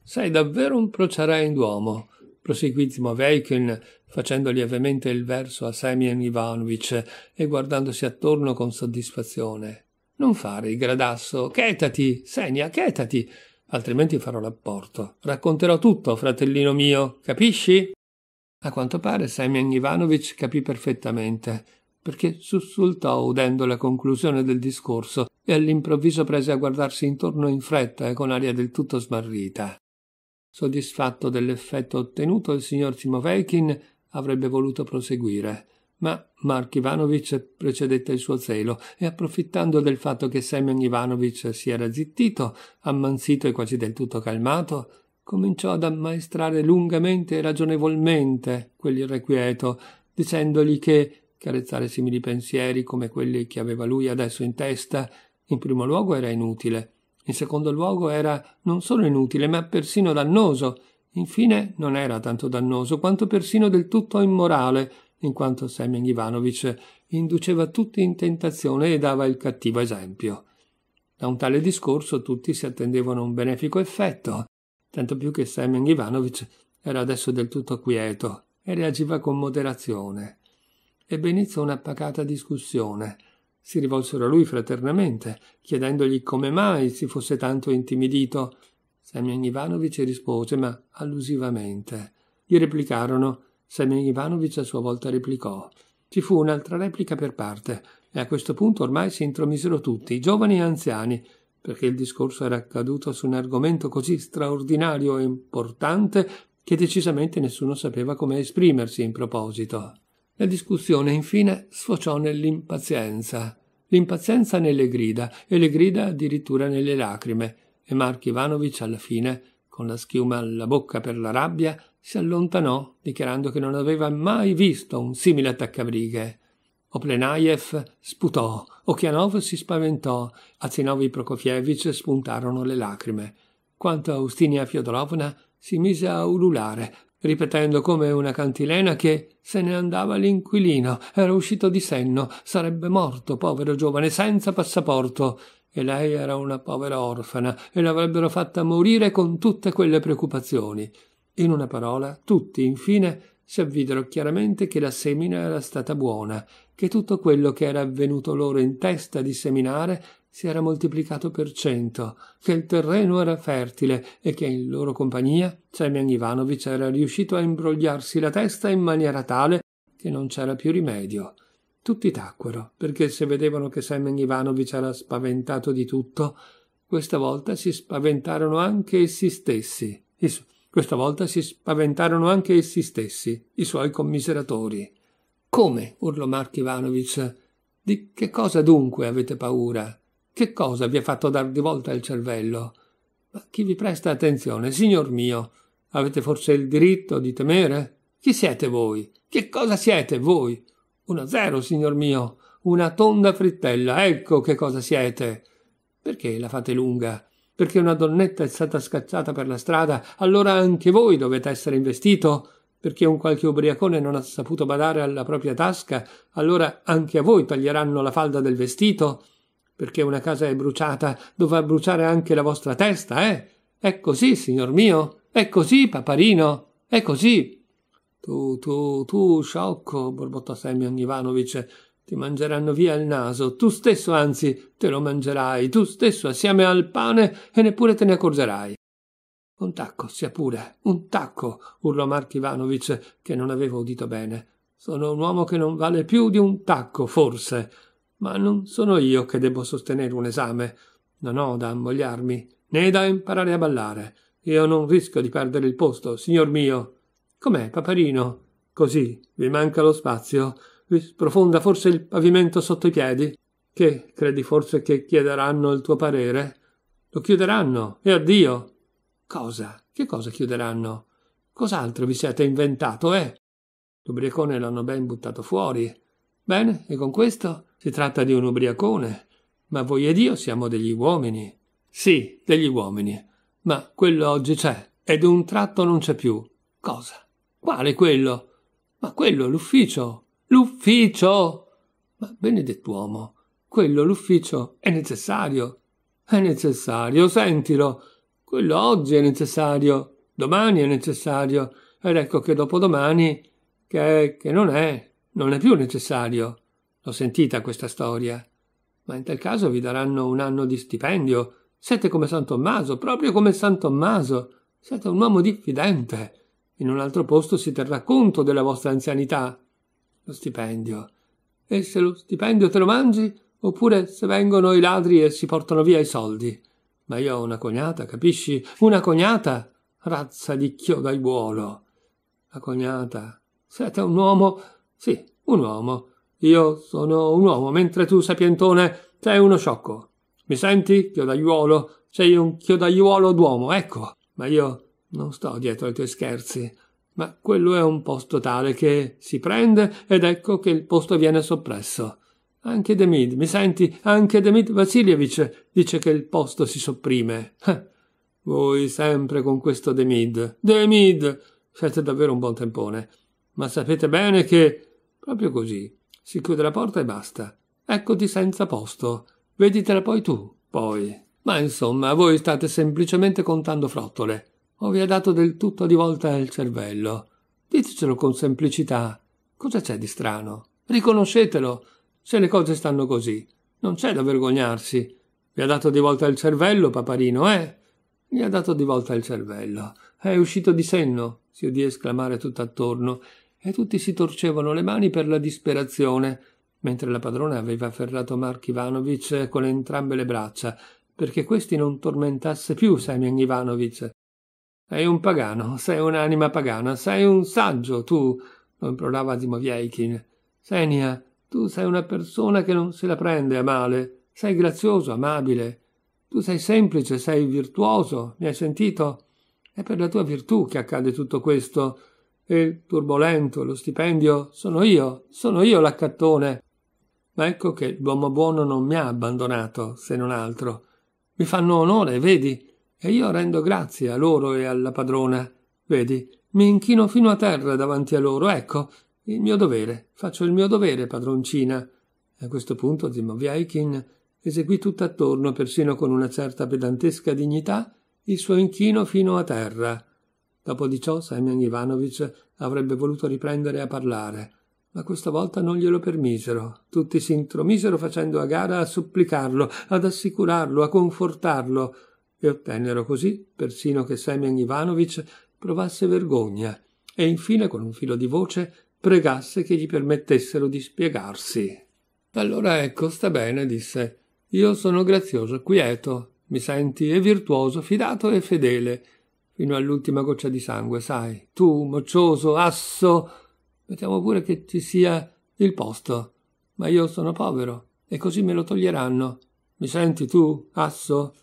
Sei davvero un Procarein d'uomo, proseguì Timovieikin, facendo lievemente il verso a Semyon Ivanovich e guardandosi attorno con soddisfazione. Non fare il gradasso, chetati, Senia, chetati, altrimenti farò l'apporto. Racconterò tutto, fratellino mio, capisci? A quanto pare Semyon Ivanovich capì perfettamente, perché sussultò udendo la conclusione del discorso e all'improvviso prese a guardarsi intorno in fretta e con aria del tutto smarrita. Soddisfatto dell'effetto ottenuto, il signor Timovekin Avrebbe voluto proseguire, ma Mark Ivanovich precedette il suo zelo e, approfittando del fatto che Semyon Ivanovich si era zittito, ammansito e quasi del tutto calmato, cominciò ad ammaestrare lungamente e ragionevolmente quell'irrequieto, dicendogli che carezzare simili pensieri come quelli che aveva lui adesso in testa, in primo luogo era inutile, in secondo luogo era non solo inutile, ma persino dannoso, Infine, non era tanto dannoso quanto persino del tutto immorale, in quanto Semen Ivanovich induceva tutti in tentazione e dava il cattivo esempio. Da un tale discorso tutti si attendevano un benefico effetto, tanto più che Semen Ivanovich era adesso del tutto quieto e reagiva con moderazione. Ebbe inizio una pacata discussione. Si rivolsero a lui fraternamente, chiedendogli come mai si fosse tanto intimidito Semyon Ivanovic rispose, ma allusivamente. Gli replicarono. Semyon Ivanovic a sua volta replicò. Ci fu un'altra replica per parte, e a questo punto ormai si intromisero tutti, giovani e anziani, perché il discorso era accaduto su un argomento così straordinario e importante che decisamente nessuno sapeva come esprimersi in proposito. La discussione infine sfociò nell'impazienza, l'impazienza nelle grida e le grida addirittura nelle lacrime, e Mark Ivanovic alla fine, con la schiuma alla bocca per la rabbia, si allontanò dichiarando che non aveva mai visto un simile attaccabrighe. Oplenaev sputò, Okianov si spaventò, a Zinovi Prokofievich spuntarono le lacrime. Quanto a Ustinia Fiodorovna, si mise a ululare, ripetendo come una cantilena che se ne andava l'inquilino, era uscito di senno, sarebbe morto, povero giovane, senza passaporto e lei era una povera orfana e l'avrebbero fatta morire con tutte quelle preoccupazioni. In una parola, tutti, infine, si avvidero chiaramente che la semina era stata buona, che tutto quello che era avvenuto loro in testa di seminare si era moltiplicato per cento, che il terreno era fertile e che in loro compagnia Semian Ivanovic era riuscito a imbrogliarsi la testa in maniera tale che non c'era più rimedio. Tutti tacquero, perché se vedevano che Semen Ivanovic era spaventato di tutto, questa volta si spaventarono anche essi stessi. Questa volta si spaventarono anche essi stessi, i suoi commiseratori. Come? urlò Mark Ivanovic. Di che cosa dunque avete paura? Che cosa vi ha fatto dar di volta il cervello? Ma chi vi presta attenzione, signor mio? Avete forse il diritto di temere? Chi siete voi? Che cosa siete voi? 1 zero, signor mio, una tonda frittella, ecco che cosa siete. Perché la fate lunga? Perché una donnetta è stata scacciata per la strada, allora anche voi dovete essere investito? Perché un qualche ubriacone non ha saputo badare alla propria tasca, allora anche a voi taglieranno la falda del vestito? Perché una casa è bruciata, dovrà bruciare anche la vostra testa, eh? È così, signor mio? È così, paparino? È così? Tu, tu, tu, sciocco, borbottò Semyon Ivanovich, ti mangeranno via il naso, tu stesso anzi te lo mangerai, tu stesso assieme al pane e neppure te ne accorgerai. Un tacco, sia pure, un tacco, urlò Mark Ivanovich, che non aveva udito bene. Sono un uomo che non vale più di un tacco, forse, ma non sono io che debbo sostenere un esame. Non ho da ammogliarmi, né da imparare a ballare. Io non rischio di perdere il posto, signor mio. Com'è, paparino? Così, vi manca lo spazio? Vi sprofonda forse il pavimento sotto i piedi? Che, credi forse che chiederanno il tuo parere? Lo chiuderanno, e addio! Cosa? Che cosa chiuderanno? Cos'altro vi siete inventato, eh? L'ubriacone l'hanno ben buttato fuori. Bene, e con questo si tratta di un ubriacone. Ma voi ed io siamo degli uomini. Sì, degli uomini. Ma quello oggi c'è, ed un tratto non c'è più. Cosa? Quale quello? Ma quello l'ufficio. L'ufficio. Ma benedett'uomo, quello l'ufficio è necessario. È necessario, sentilo. Quello oggi è necessario, domani è necessario, ed ecco che dopodomani, che, che non è, non è più necessario. L'ho sentita questa storia. Ma in tal caso vi daranno un anno di stipendio. Siete come San Tommaso, proprio come San Tommaso. Siete un uomo diffidente. In un altro posto si terrà conto della vostra anzianità. Lo stipendio. E se lo stipendio te lo mangi, oppure se vengono i ladri e si portano via i soldi. Ma io ho una cognata, capisci? Una cognata! Razza di chiodaiuolo. La cognata. Siete un uomo. Sì, un uomo. Io sono un uomo, mentre tu, sapientone, sei uno sciocco. Mi senti, chiodaiuolo? Sei un chiodaiuolo d'uomo, ecco. Ma io non sto dietro ai tuoi scherzi, ma quello è un posto tale che si prende ed ecco che il posto viene soppresso. Anche Demid, mi senti? Anche Demid Vasilievich dice che il posto si sopprime. Eh, voi sempre con questo Demid. Demid! Siete davvero un buon tempone. Ma sapete bene che... Proprio così. Si chiude la porta e basta. Eccoti senza posto. Veditela poi tu, poi. Ma insomma, voi state semplicemente contando frottole o vi ha dato del tutto di volta il cervello. Ditecelo con semplicità. Cosa c'è di strano? Riconoscetelo. Se le cose stanno così, non c'è da vergognarsi. Vi ha dato di volta il cervello, paparino, eh? Gli ha dato di volta il cervello. È uscito di senno, si udì esclamare tutt'attorno, e tutti si torcevano le mani per la disperazione, mentre la padrona aveva afferrato Mark Ivanovic con entrambe le braccia, perché questi non tormentasse più Semyon Ivanovic. Sei un pagano, sei un'anima pagana, sei un saggio, tu, lo implorava Zimovieichin. Senia, tu sei una persona che non se la prende a male, sei grazioso, amabile. Tu sei semplice, sei virtuoso, mi hai sentito? È per la tua virtù che accade tutto questo. E il turbolento, lo stipendio, sono io, sono io l'accattone. Ma ecco che l'uomo buono non mi ha abbandonato, se non altro. Mi fanno onore, vedi? e io rendo grazie a loro e alla padrona. Vedi, mi inchino fino a terra davanti a loro, ecco, il mio dovere, faccio il mio dovere, padroncina. A questo punto Zimovjaikin eseguì tutt'attorno, persino con una certa pedantesca dignità, il suo inchino fino a terra. Dopo di ciò Semyon Ivanovich avrebbe voluto riprendere a parlare, ma questa volta non glielo permisero. Tutti si intromisero facendo a gara a supplicarlo, ad assicurarlo, a confortarlo e ottennero così persino che Semyon Ivanovich provasse vergogna e infine con un filo di voce pregasse che gli permettessero di spiegarsi. Allora ecco, sta bene, disse. Io sono grazioso, quieto, mi senti, e virtuoso, fidato e fedele, fino all'ultima goccia di sangue, sai. Tu, moccioso, asso, mettiamo pure che ci sia il posto. Ma io sono povero, e così me lo toglieranno. Mi senti tu, asso?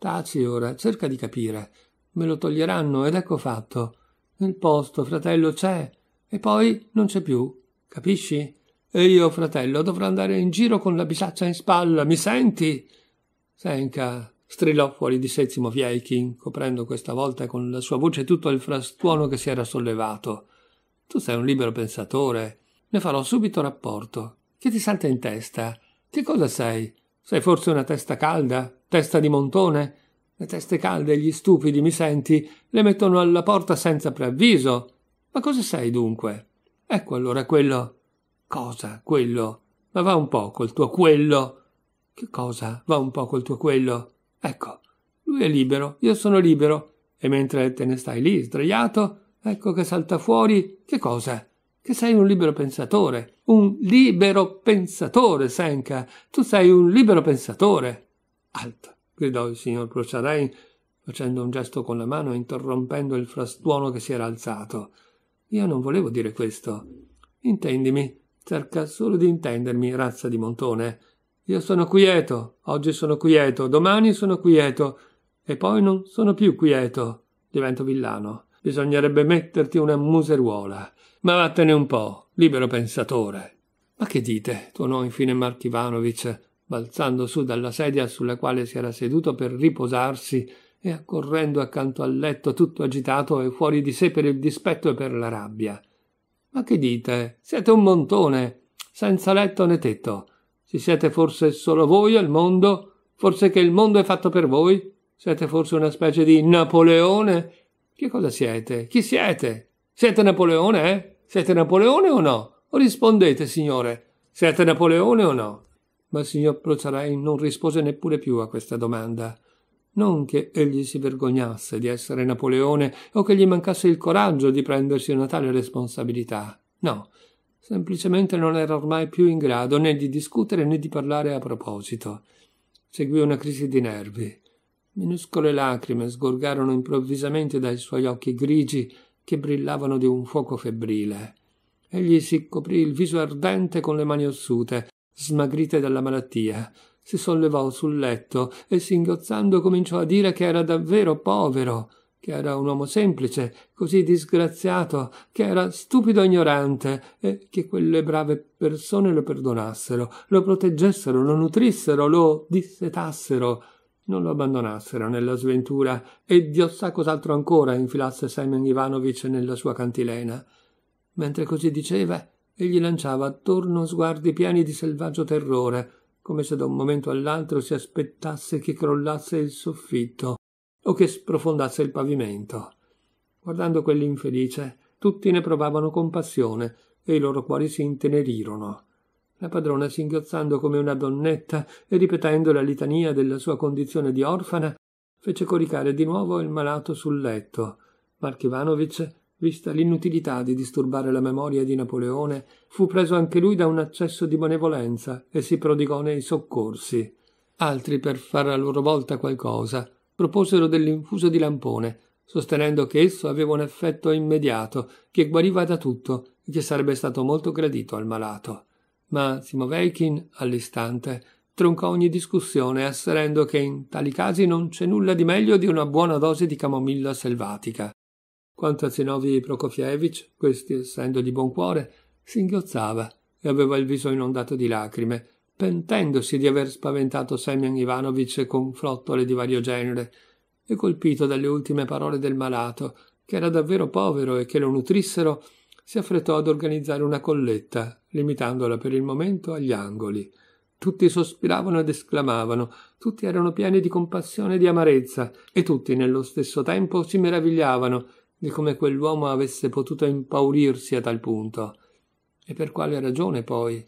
Taci ora, cerca di capire. Me lo toglieranno ed ecco fatto. Nel posto, fratello, c'è. E poi non c'è più. Capisci? E io, fratello, dovrò andare in giro con la bisaccia in spalla. Mi senti? Senca, strillò fuori di sé Zimo Vieikin, coprendo questa volta con la sua voce tutto il frastuono che si era sollevato. Tu sei un libero pensatore. Ne farò subito rapporto. Che ti salta in testa? Che cosa sei? Sei forse una testa calda? Testa di montone? Le teste calde, gli stupidi, mi senti, le mettono alla porta senza preavviso. Ma cosa sei dunque? Ecco allora quello. Cosa, quello? Ma va un po' col tuo quello. Che cosa? Va un po' col tuo quello. Ecco, lui è libero, io sono libero. E mentre te ne stai lì, sdraiato, ecco che salta fuori. Che cosa? Che sei un libero pensatore. Un libero pensatore, Senka. Tu sei un libero pensatore. Alta! gridò il signor Procciarai facendo un gesto con la mano e interrompendo il frastuono che si era alzato. Io non volevo dire questo. Intendimi, cerca solo di intendermi, razza di montone. Io sono quieto, oggi sono quieto, domani sono quieto, e poi non sono più quieto. Divento villano. Bisognerebbe metterti una museruola. Ma vattene un po', libero pensatore. Ma che dite? tuonò infine Mark Ivanovich, balzando su dalla sedia sulla quale si era seduto per riposarsi e accorrendo accanto al letto tutto agitato e fuori di sé per il dispetto e per la rabbia. Ma che dite? Siete un montone, senza letto né tetto. Ci siete forse solo voi al mondo? Forse che il mondo è fatto per voi? Siete forse una specie di Napoleone? Che cosa siete? Chi siete? Siete Napoleone, eh? Siete Napoleone o no? Rispondete, signore. Siete Napoleone o no? ma il signor Prozarai non rispose neppure più a questa domanda. Non che egli si vergognasse di essere Napoleone o che gli mancasse il coraggio di prendersi una tale responsabilità. No, semplicemente non era ormai più in grado né di discutere né di parlare a proposito. Seguì una crisi di nervi. Minuscole lacrime sgorgarono improvvisamente dai suoi occhi grigi che brillavano di un fuoco febbrile. Egli si coprì il viso ardente con le mani ossute smagrite dalla malattia. Si sollevò sul letto e singhiozzando cominciò a dire che era davvero povero, che era un uomo semplice, così disgraziato, che era stupido e ignorante, e che quelle brave persone lo perdonassero, lo proteggessero, lo nutrissero, lo dissetassero, non lo abbandonassero nella sventura, e Dio sa cos'altro ancora infilasse Semen Ivanovich nella sua cantilena. Mentre così diceva, e gli lanciava attorno sguardi pieni di selvaggio terrore, come se da un momento all'altro si aspettasse che crollasse il soffitto o che sprofondasse il pavimento. Guardando quell'infelice, tutti ne provavano compassione e i loro cuori si intenerirono. La padrona, singhiozzando come una donnetta e ripetendo la litania della sua condizione di orfana, fece coricare di nuovo il malato sul letto. Marchivanovic vista l'inutilità di disturbare la memoria di Napoleone, fu preso anche lui da un accesso di benevolenza e si prodigò nei soccorsi. Altri, per fare a loro volta qualcosa, proposero dell'infuso di lampone, sostenendo che esso aveva un effetto immediato, che guariva da tutto e che sarebbe stato molto gradito al malato. Ma Simoveikin, all'istante, troncò ogni discussione, asserendo che in tali casi non c'è nulla di meglio di una buona dose di camomilla selvatica. Quanto a Zinovi Prokofievich, questi, essendo di buon cuore, singhiozzava e aveva il viso inondato di lacrime, pentendosi di aver spaventato Semyon Ivanovich con frottole di vario genere, e colpito dalle ultime parole del malato, che era davvero povero e che lo nutrissero, si affrettò ad organizzare una colletta, limitandola per il momento agli angoli. Tutti sospiravano ed esclamavano, tutti erano pieni di compassione e di amarezza, e tutti nello stesso tempo si meravigliavano di come quell'uomo avesse potuto impaurirsi a tal punto e per quale ragione poi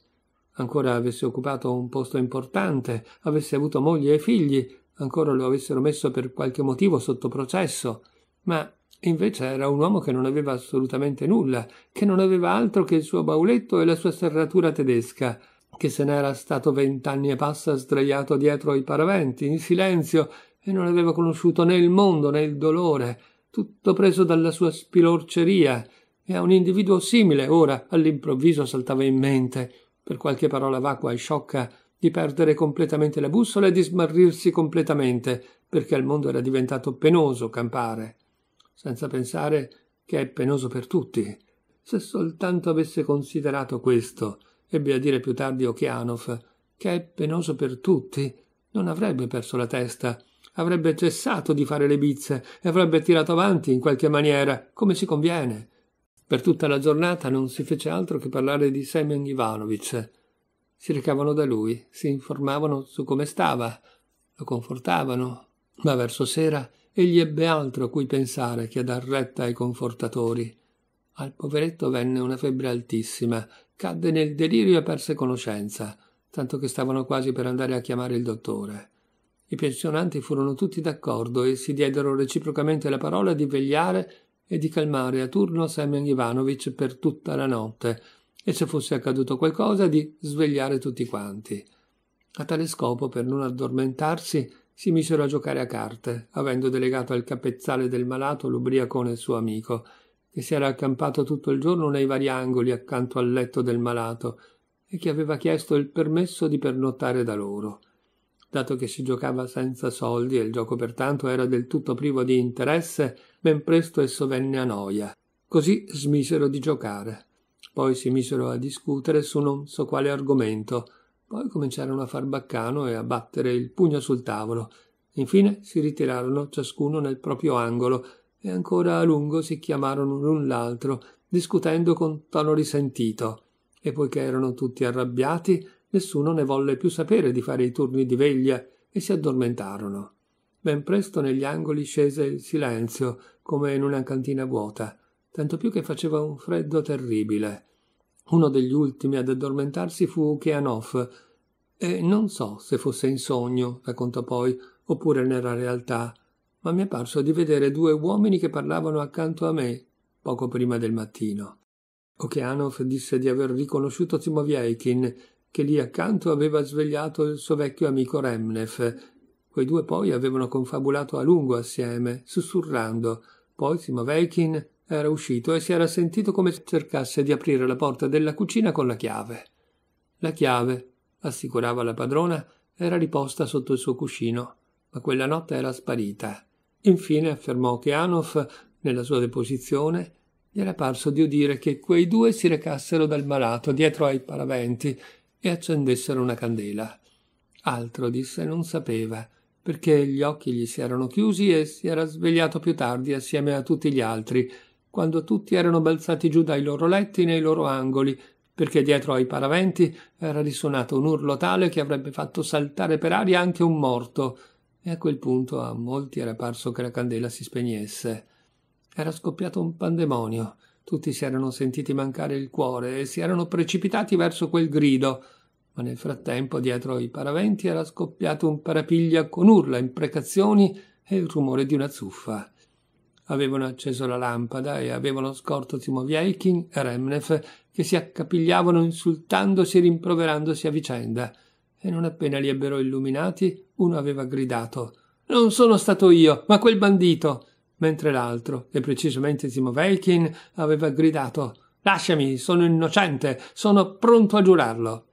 ancora avesse occupato un posto importante, avesse avuto moglie e figli, ancora lo avessero messo per qualche motivo sotto processo, ma invece era un uomo che non aveva assolutamente nulla, che non aveva altro che il suo bauletto e la sua serratura tedesca, che se n'era stato vent'anni e passa sdraiato dietro i paraventi, in silenzio, e non aveva conosciuto né il mondo né il dolore, tutto preso dalla sua spilorceria, e a un individuo simile ora all'improvviso saltava in mente, per qualche parola vacua e sciocca, di perdere completamente la bussola e di smarrirsi completamente, perché al mondo era diventato penoso campare, senza pensare che è penoso per tutti. Se soltanto avesse considerato questo, ebbe a dire più tardi Okeanov, che è penoso per tutti, non avrebbe perso la testa, avrebbe cessato di fare le bizze e avrebbe tirato avanti in qualche maniera, come si conviene. Per tutta la giornata non si fece altro che parlare di Semen Ivanovic. Si recavano da lui, si informavano su come stava, lo confortavano, ma verso sera egli ebbe altro a cui pensare che a dar retta ai confortatori. Al poveretto venne una febbre altissima, cadde nel delirio e perse conoscenza, tanto che stavano quasi per andare a chiamare il dottore. I pensionanti furono tutti d'accordo e si diedero reciprocamente la parola di vegliare e di calmare a turno Semen Ivanovich per tutta la notte e se fosse accaduto qualcosa di svegliare tutti quanti. A tale scopo, per non addormentarsi, si misero a giocare a carte, avendo delegato al capezzale del malato l'ubriacone il suo amico, che si era accampato tutto il giorno nei vari angoli accanto al letto del malato e che aveva chiesto il permesso di pernottare da loro dato che si giocava senza soldi e il gioco pertanto era del tutto privo di interesse, ben presto esso venne a noia. Così smisero di giocare. Poi si misero a discutere su non so quale argomento, poi cominciarono a far baccano e a battere il pugno sul tavolo. Infine si ritirarono ciascuno nel proprio angolo e ancora a lungo si chiamarono l'un l'altro, discutendo con tono risentito. E poiché erano tutti arrabbiati, Nessuno ne volle più sapere di fare i turni di veglia e si addormentarono. Ben presto negli angoli scese il silenzio, come in una cantina vuota, tanto più che faceva un freddo terribile. Uno degli ultimi ad addormentarsi fu Cheanov, e non so se fosse in sogno, raccontò poi, oppure nella realtà, ma mi è parso di vedere due uomini che parlavano accanto a me poco prima del mattino. Okeanov disse di aver riconosciuto Zimovieikin che lì accanto aveva svegliato il suo vecchio amico Remnef. Quei due poi avevano confabulato a lungo assieme, sussurrando. Poi Simovekin era uscito e si era sentito come cercasse di aprire la porta della cucina con la chiave. La chiave, assicurava la padrona, era riposta sotto il suo cuscino, ma quella notte era sparita. Infine affermò che Anof, nella sua deposizione, gli era parso di udire che quei due si recassero dal malato dietro ai paraventi e accendessero una candela. Altro disse non sapeva, perché gli occhi gli si erano chiusi e si era svegliato più tardi assieme a tutti gli altri, quando tutti erano balzati giù dai loro letti nei loro angoli, perché dietro ai paraventi era risuonato un urlo tale che avrebbe fatto saltare per aria anche un morto, e a quel punto a molti era parso che la candela si spegnesse. Era scoppiato un pandemonio. Tutti si erano sentiti mancare il cuore e si erano precipitati verso quel grido, ma nel frattempo dietro i paraventi era scoppiato un parapiglia con urla, imprecazioni e il rumore di una zuffa. Avevano acceso la lampada e avevano scorto Timovielkin e Remnev che si accapigliavano insultandosi e rimproverandosi a vicenda. E non appena li ebbero illuminati, uno aveva gridato Non sono stato io, ma quel bandito mentre l'altro, e precisamente Zimovejkin, aveva gridato Lasciami, sono innocente, sono pronto a giurarlo.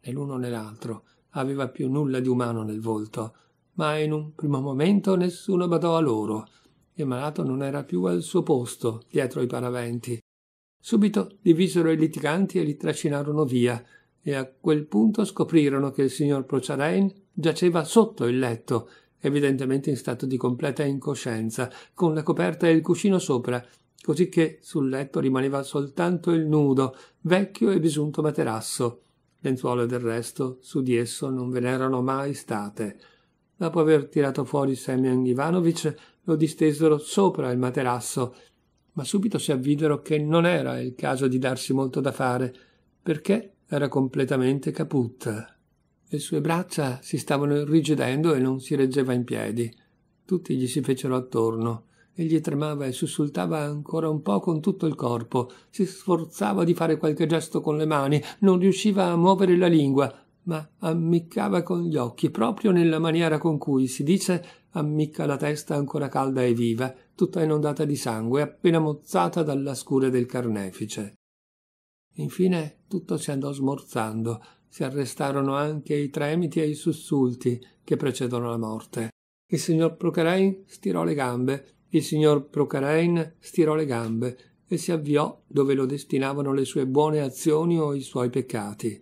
E l'uno nell'altro aveva più nulla di umano nel volto, ma in un primo momento nessuno badò a loro. Il malato non era più al suo posto dietro i paraventi. Subito divisero i litiganti e li trascinarono via, e a quel punto scoprirono che il signor Prociarein giaceva sotto il letto evidentemente in stato di completa incoscienza, con la coperta e il cuscino sopra, così che sul letto rimaneva soltanto il nudo, vecchio e bisunto materasso. Lenzuole del resto su di esso non ve n'erano mai state. Dopo aver tirato fuori Semyon Ivanovich, lo distesero sopra il materasso, ma subito si avvidero che non era il caso di darsi molto da fare, perché era completamente caputa. Le sue braccia si stavano irrigidendo e non si reggeva in piedi. Tutti gli si fecero attorno. Egli tremava e sussultava ancora un po' con tutto il corpo. Si sforzava di fare qualche gesto con le mani, non riusciva a muovere la lingua, ma ammiccava con gli occhi, proprio nella maniera con cui si dice ammicca la testa ancora calda e viva, tutta inondata di sangue, appena mozzata dalla scura del carnefice. Infine tutto si andò smorzando, si arrestarono anche i tremiti e i sussulti che precedono la morte. Il signor Procarain stirò le gambe, il signor Procarain stirò le gambe e si avviò dove lo destinavano le sue buone azioni o i suoi peccati.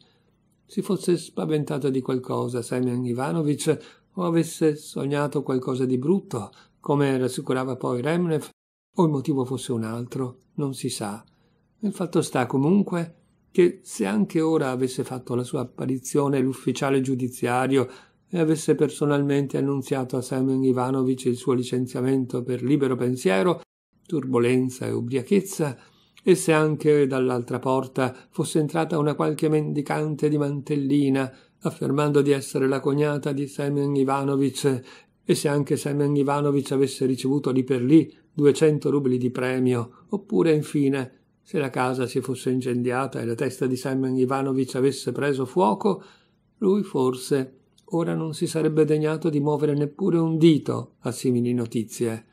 Si fosse spaventato di qualcosa Semyon Ivanovich o avesse sognato qualcosa di brutto, come rassicurava poi Remnev, o il motivo fosse un altro, non si sa. Il fatto sta comunque che se anche ora avesse fatto la sua apparizione l'ufficiale giudiziario e avesse personalmente annunziato a Semen Ivanovich il suo licenziamento per libero pensiero, turbolenza e ubriachezza, e se anche dall'altra porta fosse entrata una qualche mendicante di mantellina, affermando di essere la cognata di Semen Ivanovich, e se anche Semen Ivanovich avesse ricevuto lì per lì duecento rubli di premio, oppure infine se la casa si fosse incendiata e la testa di Simon Ivanovich avesse preso fuoco, lui forse ora non si sarebbe degnato di muovere neppure un dito a simili notizie.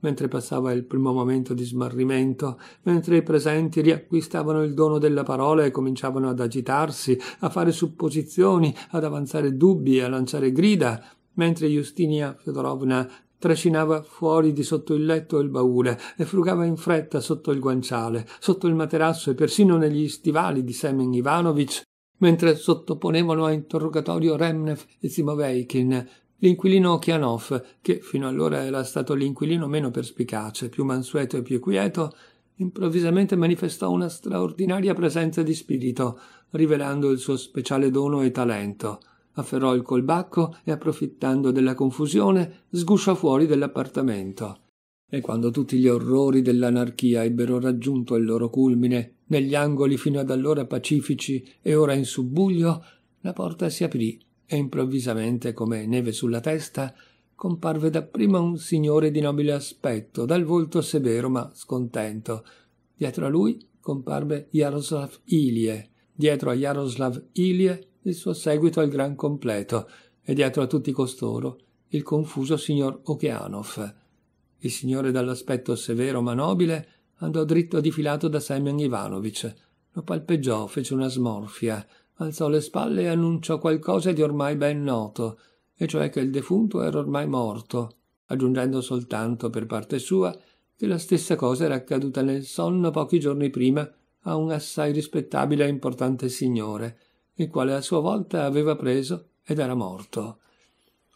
Mentre passava il primo momento di smarrimento, mentre i presenti riacquistavano il dono della parola e cominciavano ad agitarsi, a fare supposizioni, ad avanzare dubbi, a lanciare grida, mentre Justinia Fedorovna Trascinava fuori di sotto il letto il baule e frugava in fretta sotto il guanciale, sotto il materasso e persino negli stivali di Semen Ivanovich, mentre sottoponevano a interrogatorio Remnev e Zimoveikin, l'inquilino Chianov, che fino allora era stato l'inquilino meno perspicace, più mansueto e più quieto, improvvisamente manifestò una straordinaria presenza di spirito, rivelando il suo speciale dono e talento afferrò il colbacco e approfittando della confusione sgusciò fuori dell'appartamento. E quando tutti gli orrori dell'anarchia ebbero raggiunto il loro culmine, negli angoli fino ad allora pacifici e ora in subbuglio, la porta si aprì e improvvisamente, come neve sulla testa, comparve dapprima un signore di nobile aspetto, dal volto severo ma scontento. Dietro a lui comparve Jaroslav Ilie, dietro a Jaroslav Ilie il suo seguito al gran completo e dietro a tutti costoro il confuso signor Okeanov. Il signore dall'aspetto severo ma nobile andò dritto difilato da Semyon Ivanovich, lo palpeggiò, fece una smorfia, alzò le spalle e annunciò qualcosa di ormai ben noto, e cioè che il defunto era ormai morto, aggiungendo soltanto per parte sua che la stessa cosa era accaduta nel sonno pochi giorni prima a un assai rispettabile e importante signore, il quale a sua volta aveva preso ed era morto.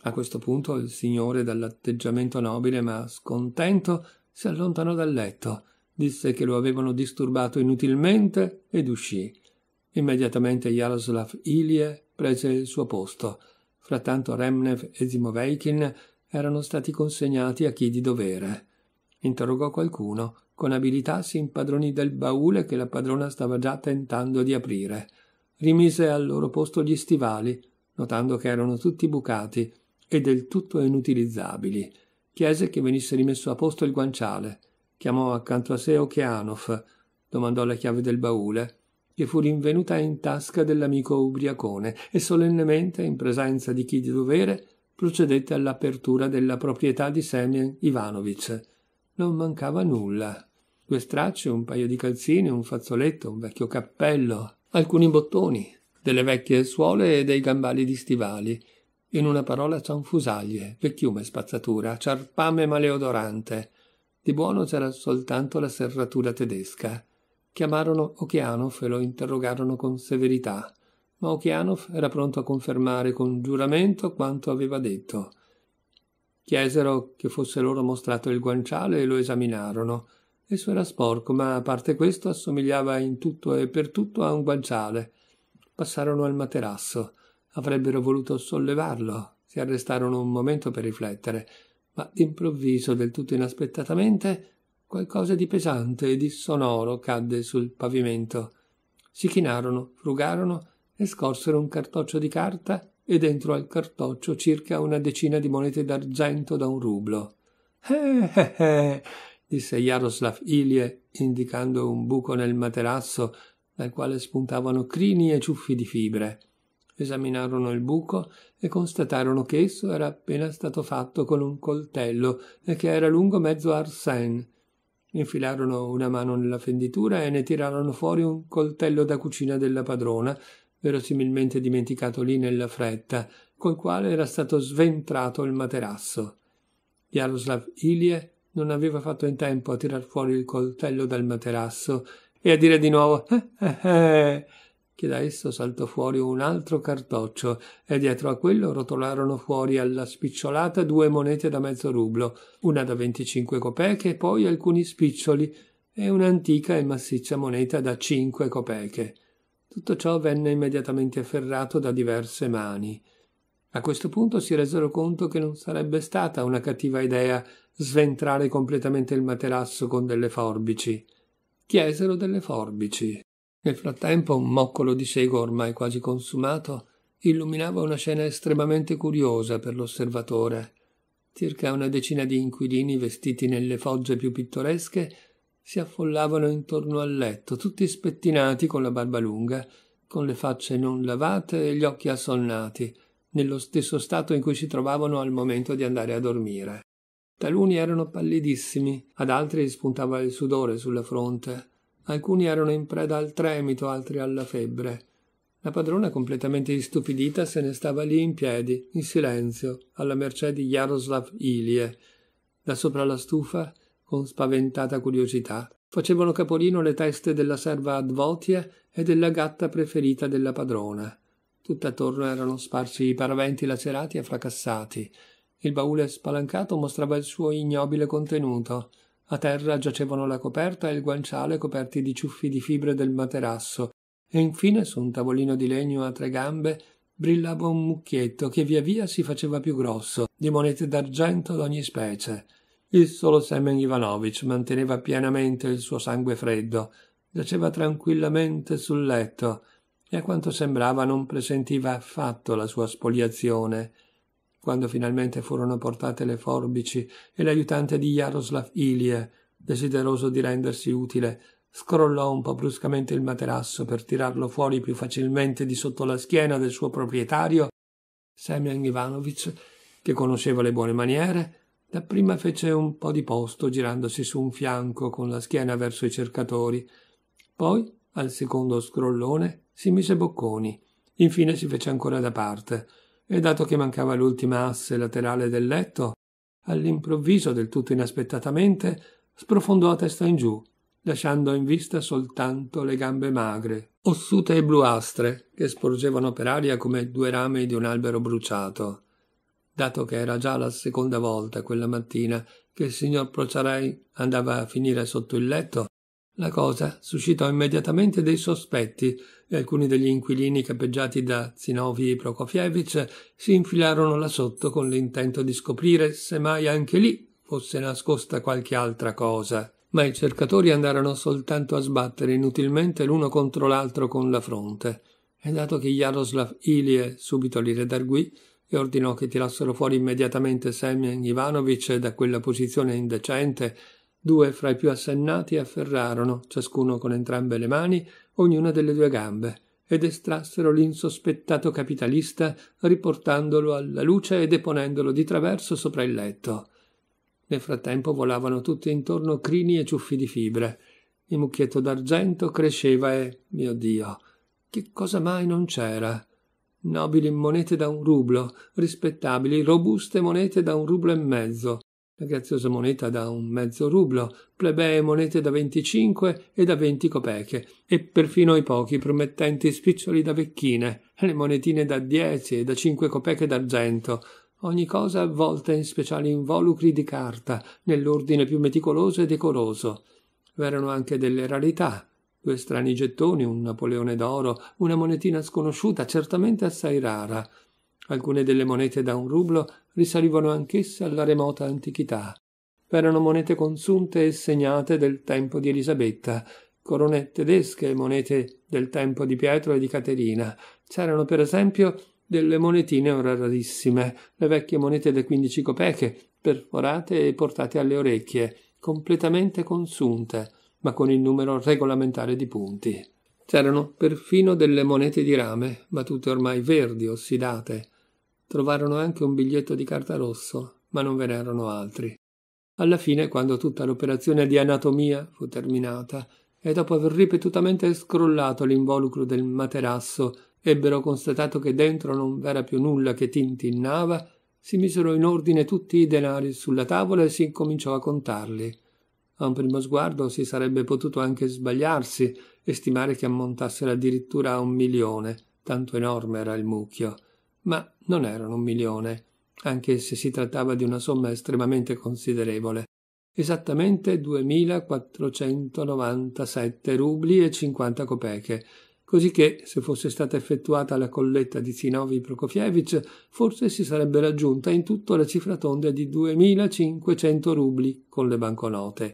A questo punto il signore, dall'atteggiamento nobile ma scontento, si allontanò dal letto, disse che lo avevano disturbato inutilmente ed uscì. Immediatamente Jaroslav Ilie prese il suo posto. Frattanto Remnev e Zimoveikin erano stati consegnati a chi di dovere. Interrogò qualcuno, con abilità si impadronì del baule che la padrona stava già tentando di aprire rimise al loro posto gli stivali, notando che erano tutti bucati e del tutto inutilizzabili. Chiese che venisse rimesso a posto il guanciale, chiamò accanto a sé Okeanov, domandò la chiave del baule, che fu rinvenuta in tasca dell'amico ubriacone e solennemente, in presenza di chi di dovere, procedette all'apertura della proprietà di Semyon Ivanovich. Non mancava nulla. Due stracci, un paio di calzini, un fazzoletto, un vecchio cappello, alcuni bottoni, delle vecchie suole e dei gambali di stivali. In una parola cianfusaglie, vecchiume spazzatura, ciarpame maleodorante. Di buono c'era soltanto la serratura tedesca. Chiamarono Okeanov e lo interrogarono con severità, ma Okeanov era pronto a confermare con giuramento quanto aveva detto. Chiesero che fosse loro mostrato il guanciale e lo esaminarono. Esso era sporco, ma a parte questo assomigliava in tutto e per tutto a un guanciale. Passarono al materasso. Avrebbero voluto sollevarlo. Si arrestarono un momento per riflettere, ma d'improvviso, del tutto inaspettatamente, qualcosa di pesante e di sonoro cadde sul pavimento. Si chinarono, frugarono e scorsero un cartoccio di carta e dentro al cartoccio circa una decina di monete d'argento da un rublo. Eh, eh, eh, disse Jaroslav Ilie, indicando un buco nel materasso dal quale spuntavano crini e ciuffi di fibre. Esaminarono il buco e constatarono che esso era appena stato fatto con un coltello e che era lungo mezzo arsen. Infilarono una mano nella fenditura e ne tirarono fuori un coltello da cucina della padrona, verosimilmente dimenticato lì nella fretta, col quale era stato sventrato il materasso. Jaroslav Ilie non aveva fatto in tempo a tirar fuori il coltello dal materasso e a dire di nuovo eh eh eh che da esso saltò fuori un altro cartoccio e dietro a quello rotolarono fuori alla spicciolata due monete da mezzo rublo, una da venticinque copeche e poi alcuni spiccioli e un'antica e massiccia moneta da cinque copeche. Tutto ciò venne immediatamente afferrato da diverse mani. A questo punto si resero conto che non sarebbe stata una cattiva idea sventrare completamente il materasso con delle forbici. Chiesero delle forbici. Nel frattempo un moccolo di sego ormai quasi consumato illuminava una scena estremamente curiosa per l'osservatore. Circa una decina di inquilini vestiti nelle fogge più pittoresche si affollavano intorno al letto, tutti spettinati con la barba lunga, con le facce non lavate e gli occhi assonnati, nello stesso stato in cui si trovavano al momento di andare a dormire. Taluni erano pallidissimi, ad altri spuntava il sudore sulla fronte. Alcuni erano in preda al tremito, altri alla febbre. La padrona, completamente istupidita, se ne stava lì in piedi, in silenzio, alla mercé di Jaroslav Ilie. Da sopra la stufa, con spaventata curiosità, facevano capolino le teste della serva Advotia e della gatta preferita della padrona. Tutt'attorno erano sparsi i paraventi lacerati e fracassati, il baule spalancato mostrava il suo ignobile contenuto. A terra giacevano la coperta e il guanciale coperti di ciuffi di fibre del materasso, e infine su un tavolino di legno a tre gambe brillava un mucchietto che via via si faceva più grosso, di monete d'argento d'ogni specie. Il solo Semen Ivanovich manteneva pienamente il suo sangue freddo, giaceva tranquillamente sul letto, e a quanto sembrava non presentiva affatto la sua spoliazione quando finalmente furono portate le forbici e l'aiutante di Jaroslav Ilie, desideroso di rendersi utile, scrollò un po' bruscamente il materasso per tirarlo fuori più facilmente di sotto la schiena del suo proprietario, Semyon Ivanovich, che conosceva le buone maniere, dapprima fece un po' di posto girandosi su un fianco con la schiena verso i cercatori. Poi, al secondo scrollone, si mise bocconi. Infine si fece ancora da parte e dato che mancava l'ultima asse laterale del letto, all'improvviso, del tutto inaspettatamente, sprofondò a testa in giù, lasciando in vista soltanto le gambe magre, ossute e bluastre, che sporgevano per aria come due rami di un albero bruciato. Dato che era già la seconda volta quella mattina che il signor Prociarai andava a finire sotto il letto, la cosa suscitò immediatamente dei sospetti e alcuni degli inquilini capeggiati da Zinovij Prokofievich si infilarono là sotto con l'intento di scoprire se mai anche lì fosse nascosta qualche altra cosa. Ma i cercatori andarono soltanto a sbattere inutilmente l'uno contro l'altro con la fronte. E dato che Jaroslav Ilie subito li redarguì e ordinò che tirassero fuori immediatamente Semyon Ivanovich da quella posizione indecente Due fra i più assennati afferrarono, ciascuno con entrambe le mani, ognuna delle due gambe, ed estrassero l'insospettato capitalista, riportandolo alla luce e deponendolo di traverso sopra il letto. Nel frattempo volavano tutti intorno crini e ciuffi di fibre. Il mucchietto d'argento cresceva e, mio Dio, che cosa mai non c'era? Nobili monete da un rublo, rispettabili, robuste monete da un rublo e mezzo, la graziosa moneta da un mezzo rublo, plebee monete da venticinque e da venti copeche, e perfino i pochi promettenti spiccioli da vecchine, le monetine da dieci e da cinque copeche d'argento, ogni cosa avvolta in speciali involucri di carta, nell'ordine più meticoloso e decoroso. V'erano anche delle rarità, due strani gettoni, un napoleone d'oro, una monetina sconosciuta, certamente assai rara, Alcune delle monete da un rublo risalivano anch'esse alla remota antichità. Erano monete consunte e segnate del tempo di Elisabetta, corone tedesche e monete del tempo di Pietro e di Caterina. C'erano, per esempio, delle monetine ora rarissime, le vecchie monete da quindici copeche, perforate e portate alle orecchie, completamente consunte, ma con il numero regolamentare di punti. C'erano perfino delle monete di rame, ma tutte ormai verdi, ossidate, Trovarono anche un biglietto di carta rosso, ma non ve n'erano altri. Alla fine, quando tutta l'operazione di anatomia fu terminata e dopo aver ripetutamente scrollato l'involucro del materasso, ebbero constatato che dentro non v'era più nulla che tintinnava, si misero in ordine tutti i denari sulla tavola e si cominciò a contarli. A un primo sguardo si sarebbe potuto anche sbagliarsi e stimare che ammontassero addirittura a un milione, tanto enorme era il mucchio ma non erano un milione, anche se si trattava di una somma estremamente considerevole. Esattamente 2497 rubli e 50 copeche, cosicché se fosse stata effettuata la colletta di Zinovi Prokofievich, forse si sarebbe raggiunta in tutto la cifra tonda di 2500 rubli con le banconote.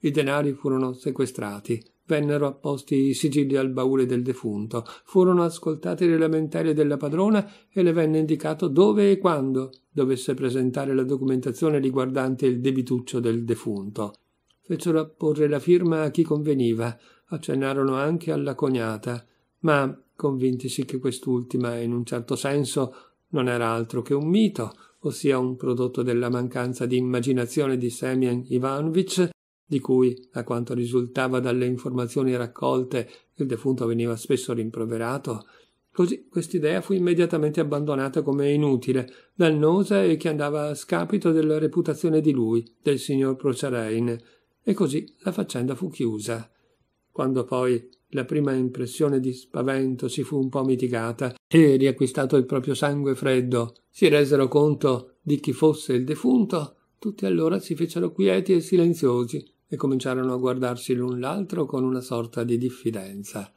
I denari furono sequestrati, Vennero apposti i sigilli al baule del defunto, furono ascoltate le lamentele della padrona e le venne indicato dove e quando dovesse presentare la documentazione riguardante il debituccio del defunto. Fecero apporre la firma a chi conveniva, accennarono anche alla cognata, ma convintisi che quest'ultima, in un certo senso, non era altro che un mito, ossia un prodotto della mancanza di immaginazione di Semyon Ivanovich, di cui, a quanto risultava dalle informazioni raccolte, il defunto veniva spesso rimproverato, così quest'idea fu immediatamente abbandonata come inutile, dannosa e che andava a scapito della reputazione di lui, del signor Procerein, e così la faccenda fu chiusa. Quando poi la prima impressione di spavento si fu un po' mitigata e riacquistato il proprio sangue freddo, si resero conto di chi fosse il defunto, tutti allora si fecero quieti e silenziosi, e cominciarono a guardarsi l'un l'altro con una sorta di diffidenza.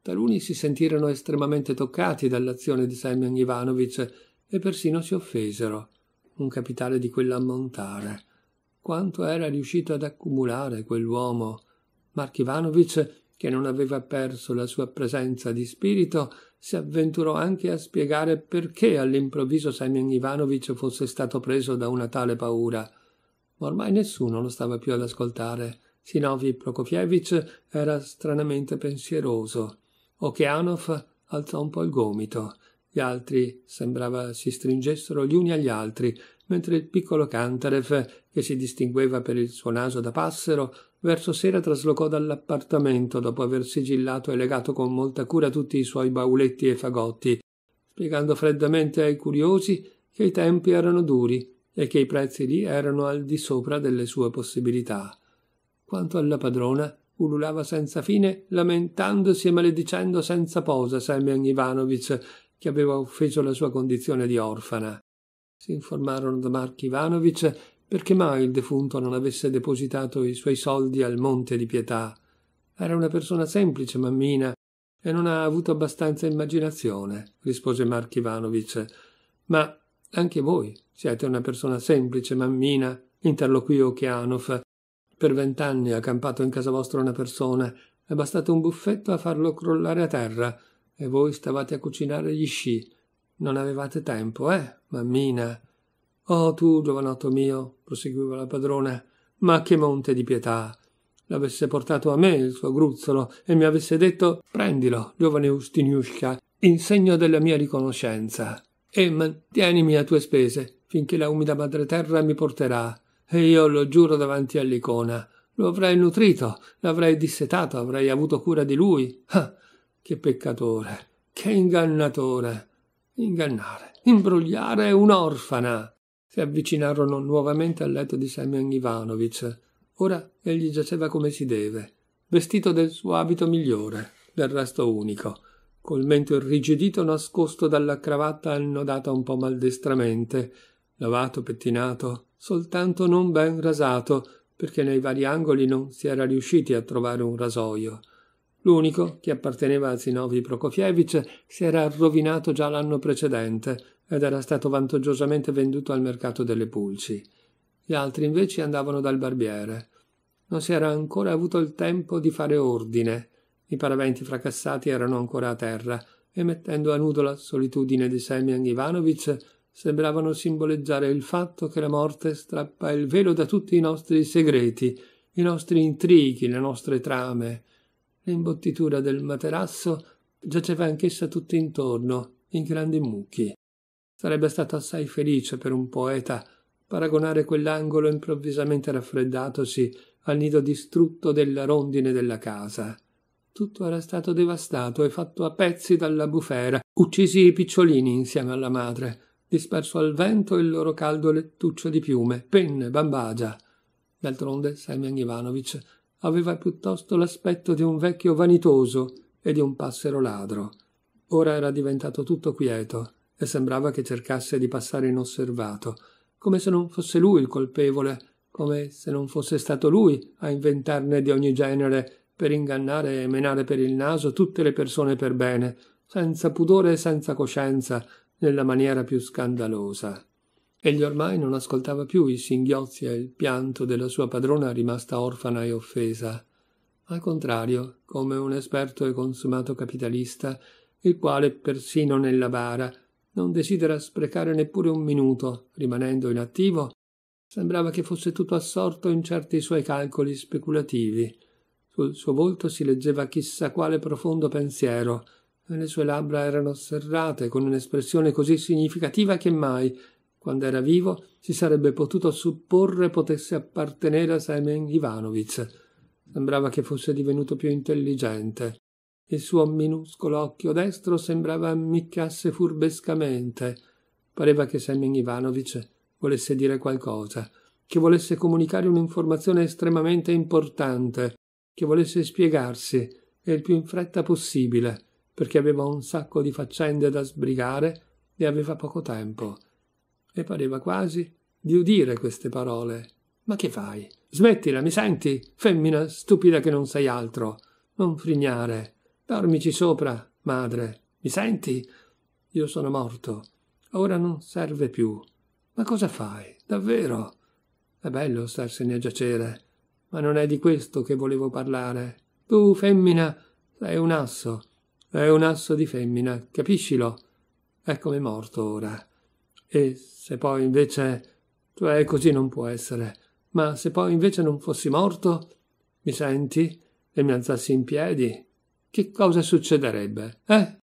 Taluni si sentirono estremamente toccati dall'azione di Semyon Ivanovic e persino si offesero. Un capitale di quell'ammontare. Quanto era riuscito ad accumulare quell'uomo? Mark Ivanovic, che non aveva perso la sua presenza di spirito, si avventurò anche a spiegare perché all'improvviso Semyon Ivanovic fosse stato preso da una tale paura ma ormai nessuno lo stava più ad ascoltare. Sinovy Prokofievich era stranamente pensieroso. Okeanov alzò un po' il gomito. Gli altri sembrava si stringessero gli uni agli altri, mentre il piccolo Kantarev, che si distingueva per il suo naso da passero, verso sera traslocò dall'appartamento dopo aver sigillato e legato con molta cura tutti i suoi bauletti e fagotti, spiegando freddamente ai curiosi che i tempi erano duri e che i prezzi lì erano al di sopra delle sue possibilità. Quanto alla padrona, ululava senza fine, lamentandosi e maledicendo senza posa Semyon Ivanovic, che aveva offeso la sua condizione di orfana. Si informarono da Mark Ivanovic perché mai il defunto non avesse depositato i suoi soldi al Monte di Pietà. Era una persona semplice, mammina, e non ha avuto abbastanza immaginazione, rispose Mark Ivanovic. Ma anche voi siete una persona semplice, mammina, interloquì Ochianov. Per vent'anni ha campato in casa vostra una persona. È bastato un buffetto a farlo crollare a terra. E voi stavate a cucinare gli sci. Non avevate tempo, eh, mammina? Oh, tu, giovanotto mio, proseguiva la padrona, ma che monte di pietà! L'avesse portato a me il suo gruzzolo e mi avesse detto prendilo, giovane Ustiniusca, in segno della mia riconoscenza, e mantienimi a tue spese finché la umida madre terra mi porterà. E io lo giuro davanti all'icona. Lo avrei nutrito, l'avrei dissetato, avrei avuto cura di lui. Ah, che peccatore, che ingannatore. Ingannare, imbrogliare un'orfana. Si avvicinarono nuovamente al letto di Semyon Ivanovich. Ora egli giaceva come si deve, vestito del suo abito migliore, del resto unico, col mento irrigidito nascosto dalla cravatta annodata un po maldestramente, lavato, pettinato, soltanto non ben rasato, perché nei vari angoli non si era riusciti a trovare un rasoio. L'unico, che apparteneva a Zinovi Prokofievich, si era rovinato già l'anno precedente ed era stato vantaggiosamente venduto al mercato delle pulci. Gli altri invece andavano dal barbiere. Non si era ancora avuto il tempo di fare ordine. I paraventi fracassati erano ancora a terra e mettendo a nudo la solitudine di Semyon Ivanovich sembravano simboleggiare il fatto che la morte strappa il velo da tutti i nostri segreti, i nostri intrighi, le nostre trame. L'imbottitura del materasso giaceva anch'essa tutt'intorno, in grandi mucchi. Sarebbe stato assai felice per un poeta paragonare quell'angolo improvvisamente raffreddatosi al nido distrutto della rondine della casa. Tutto era stato devastato e fatto a pezzi dalla bufera, uccisi i picciolini insieme alla madre, disperso al vento il loro caldo lettuccio di piume, penne, bambagia. D'altronde Semyon Ivanovic aveva piuttosto l'aspetto di un vecchio vanitoso e di un passero ladro. Ora era diventato tutto quieto e sembrava che cercasse di passare inosservato, come se non fosse lui il colpevole, come se non fosse stato lui a inventarne di ogni genere per ingannare e menare per il naso tutte le persone per bene, senza pudore e senza coscienza, nella maniera più scandalosa. Egli ormai non ascoltava più i singhiozzi e il pianto della sua padrona rimasta orfana e offesa. Al contrario, come un esperto e consumato capitalista, il quale, persino nella bara, non desidera sprecare neppure un minuto, rimanendo inattivo, sembrava che fosse tutto assorto in certi suoi calcoli speculativi. Sul suo volto si leggeva chissà quale profondo pensiero, e le sue labbra erano serrate con un'espressione così significativa che mai, quando era vivo, si sarebbe potuto supporre potesse appartenere a Semen Ivanovitz. Sembrava che fosse divenuto più intelligente. Il suo minuscolo occhio destro sembrava ammiccasse furbescamente. Pareva che Semen Ivanovitz volesse dire qualcosa, che volesse comunicare un'informazione estremamente importante, che volesse spiegarsi e il più in fretta possibile perché aveva un sacco di faccende da sbrigare e aveva poco tempo. E pareva quasi di udire queste parole. Ma che fai? Smettila, mi senti? Femmina stupida che non sei altro. Non frignare. Dormici sopra, madre. Mi senti? Io sono morto. Ora non serve più. Ma cosa fai? Davvero? È bello starsene a giacere. Ma non è di questo che volevo parlare. Tu, femmina, sei un asso. È un asso di femmina, capiscilo? È come morto ora. E se poi invece... Cioè, così non può essere. Ma se poi invece non fossi morto, mi senti? E mi alzassi in piedi? Che cosa succederebbe, eh?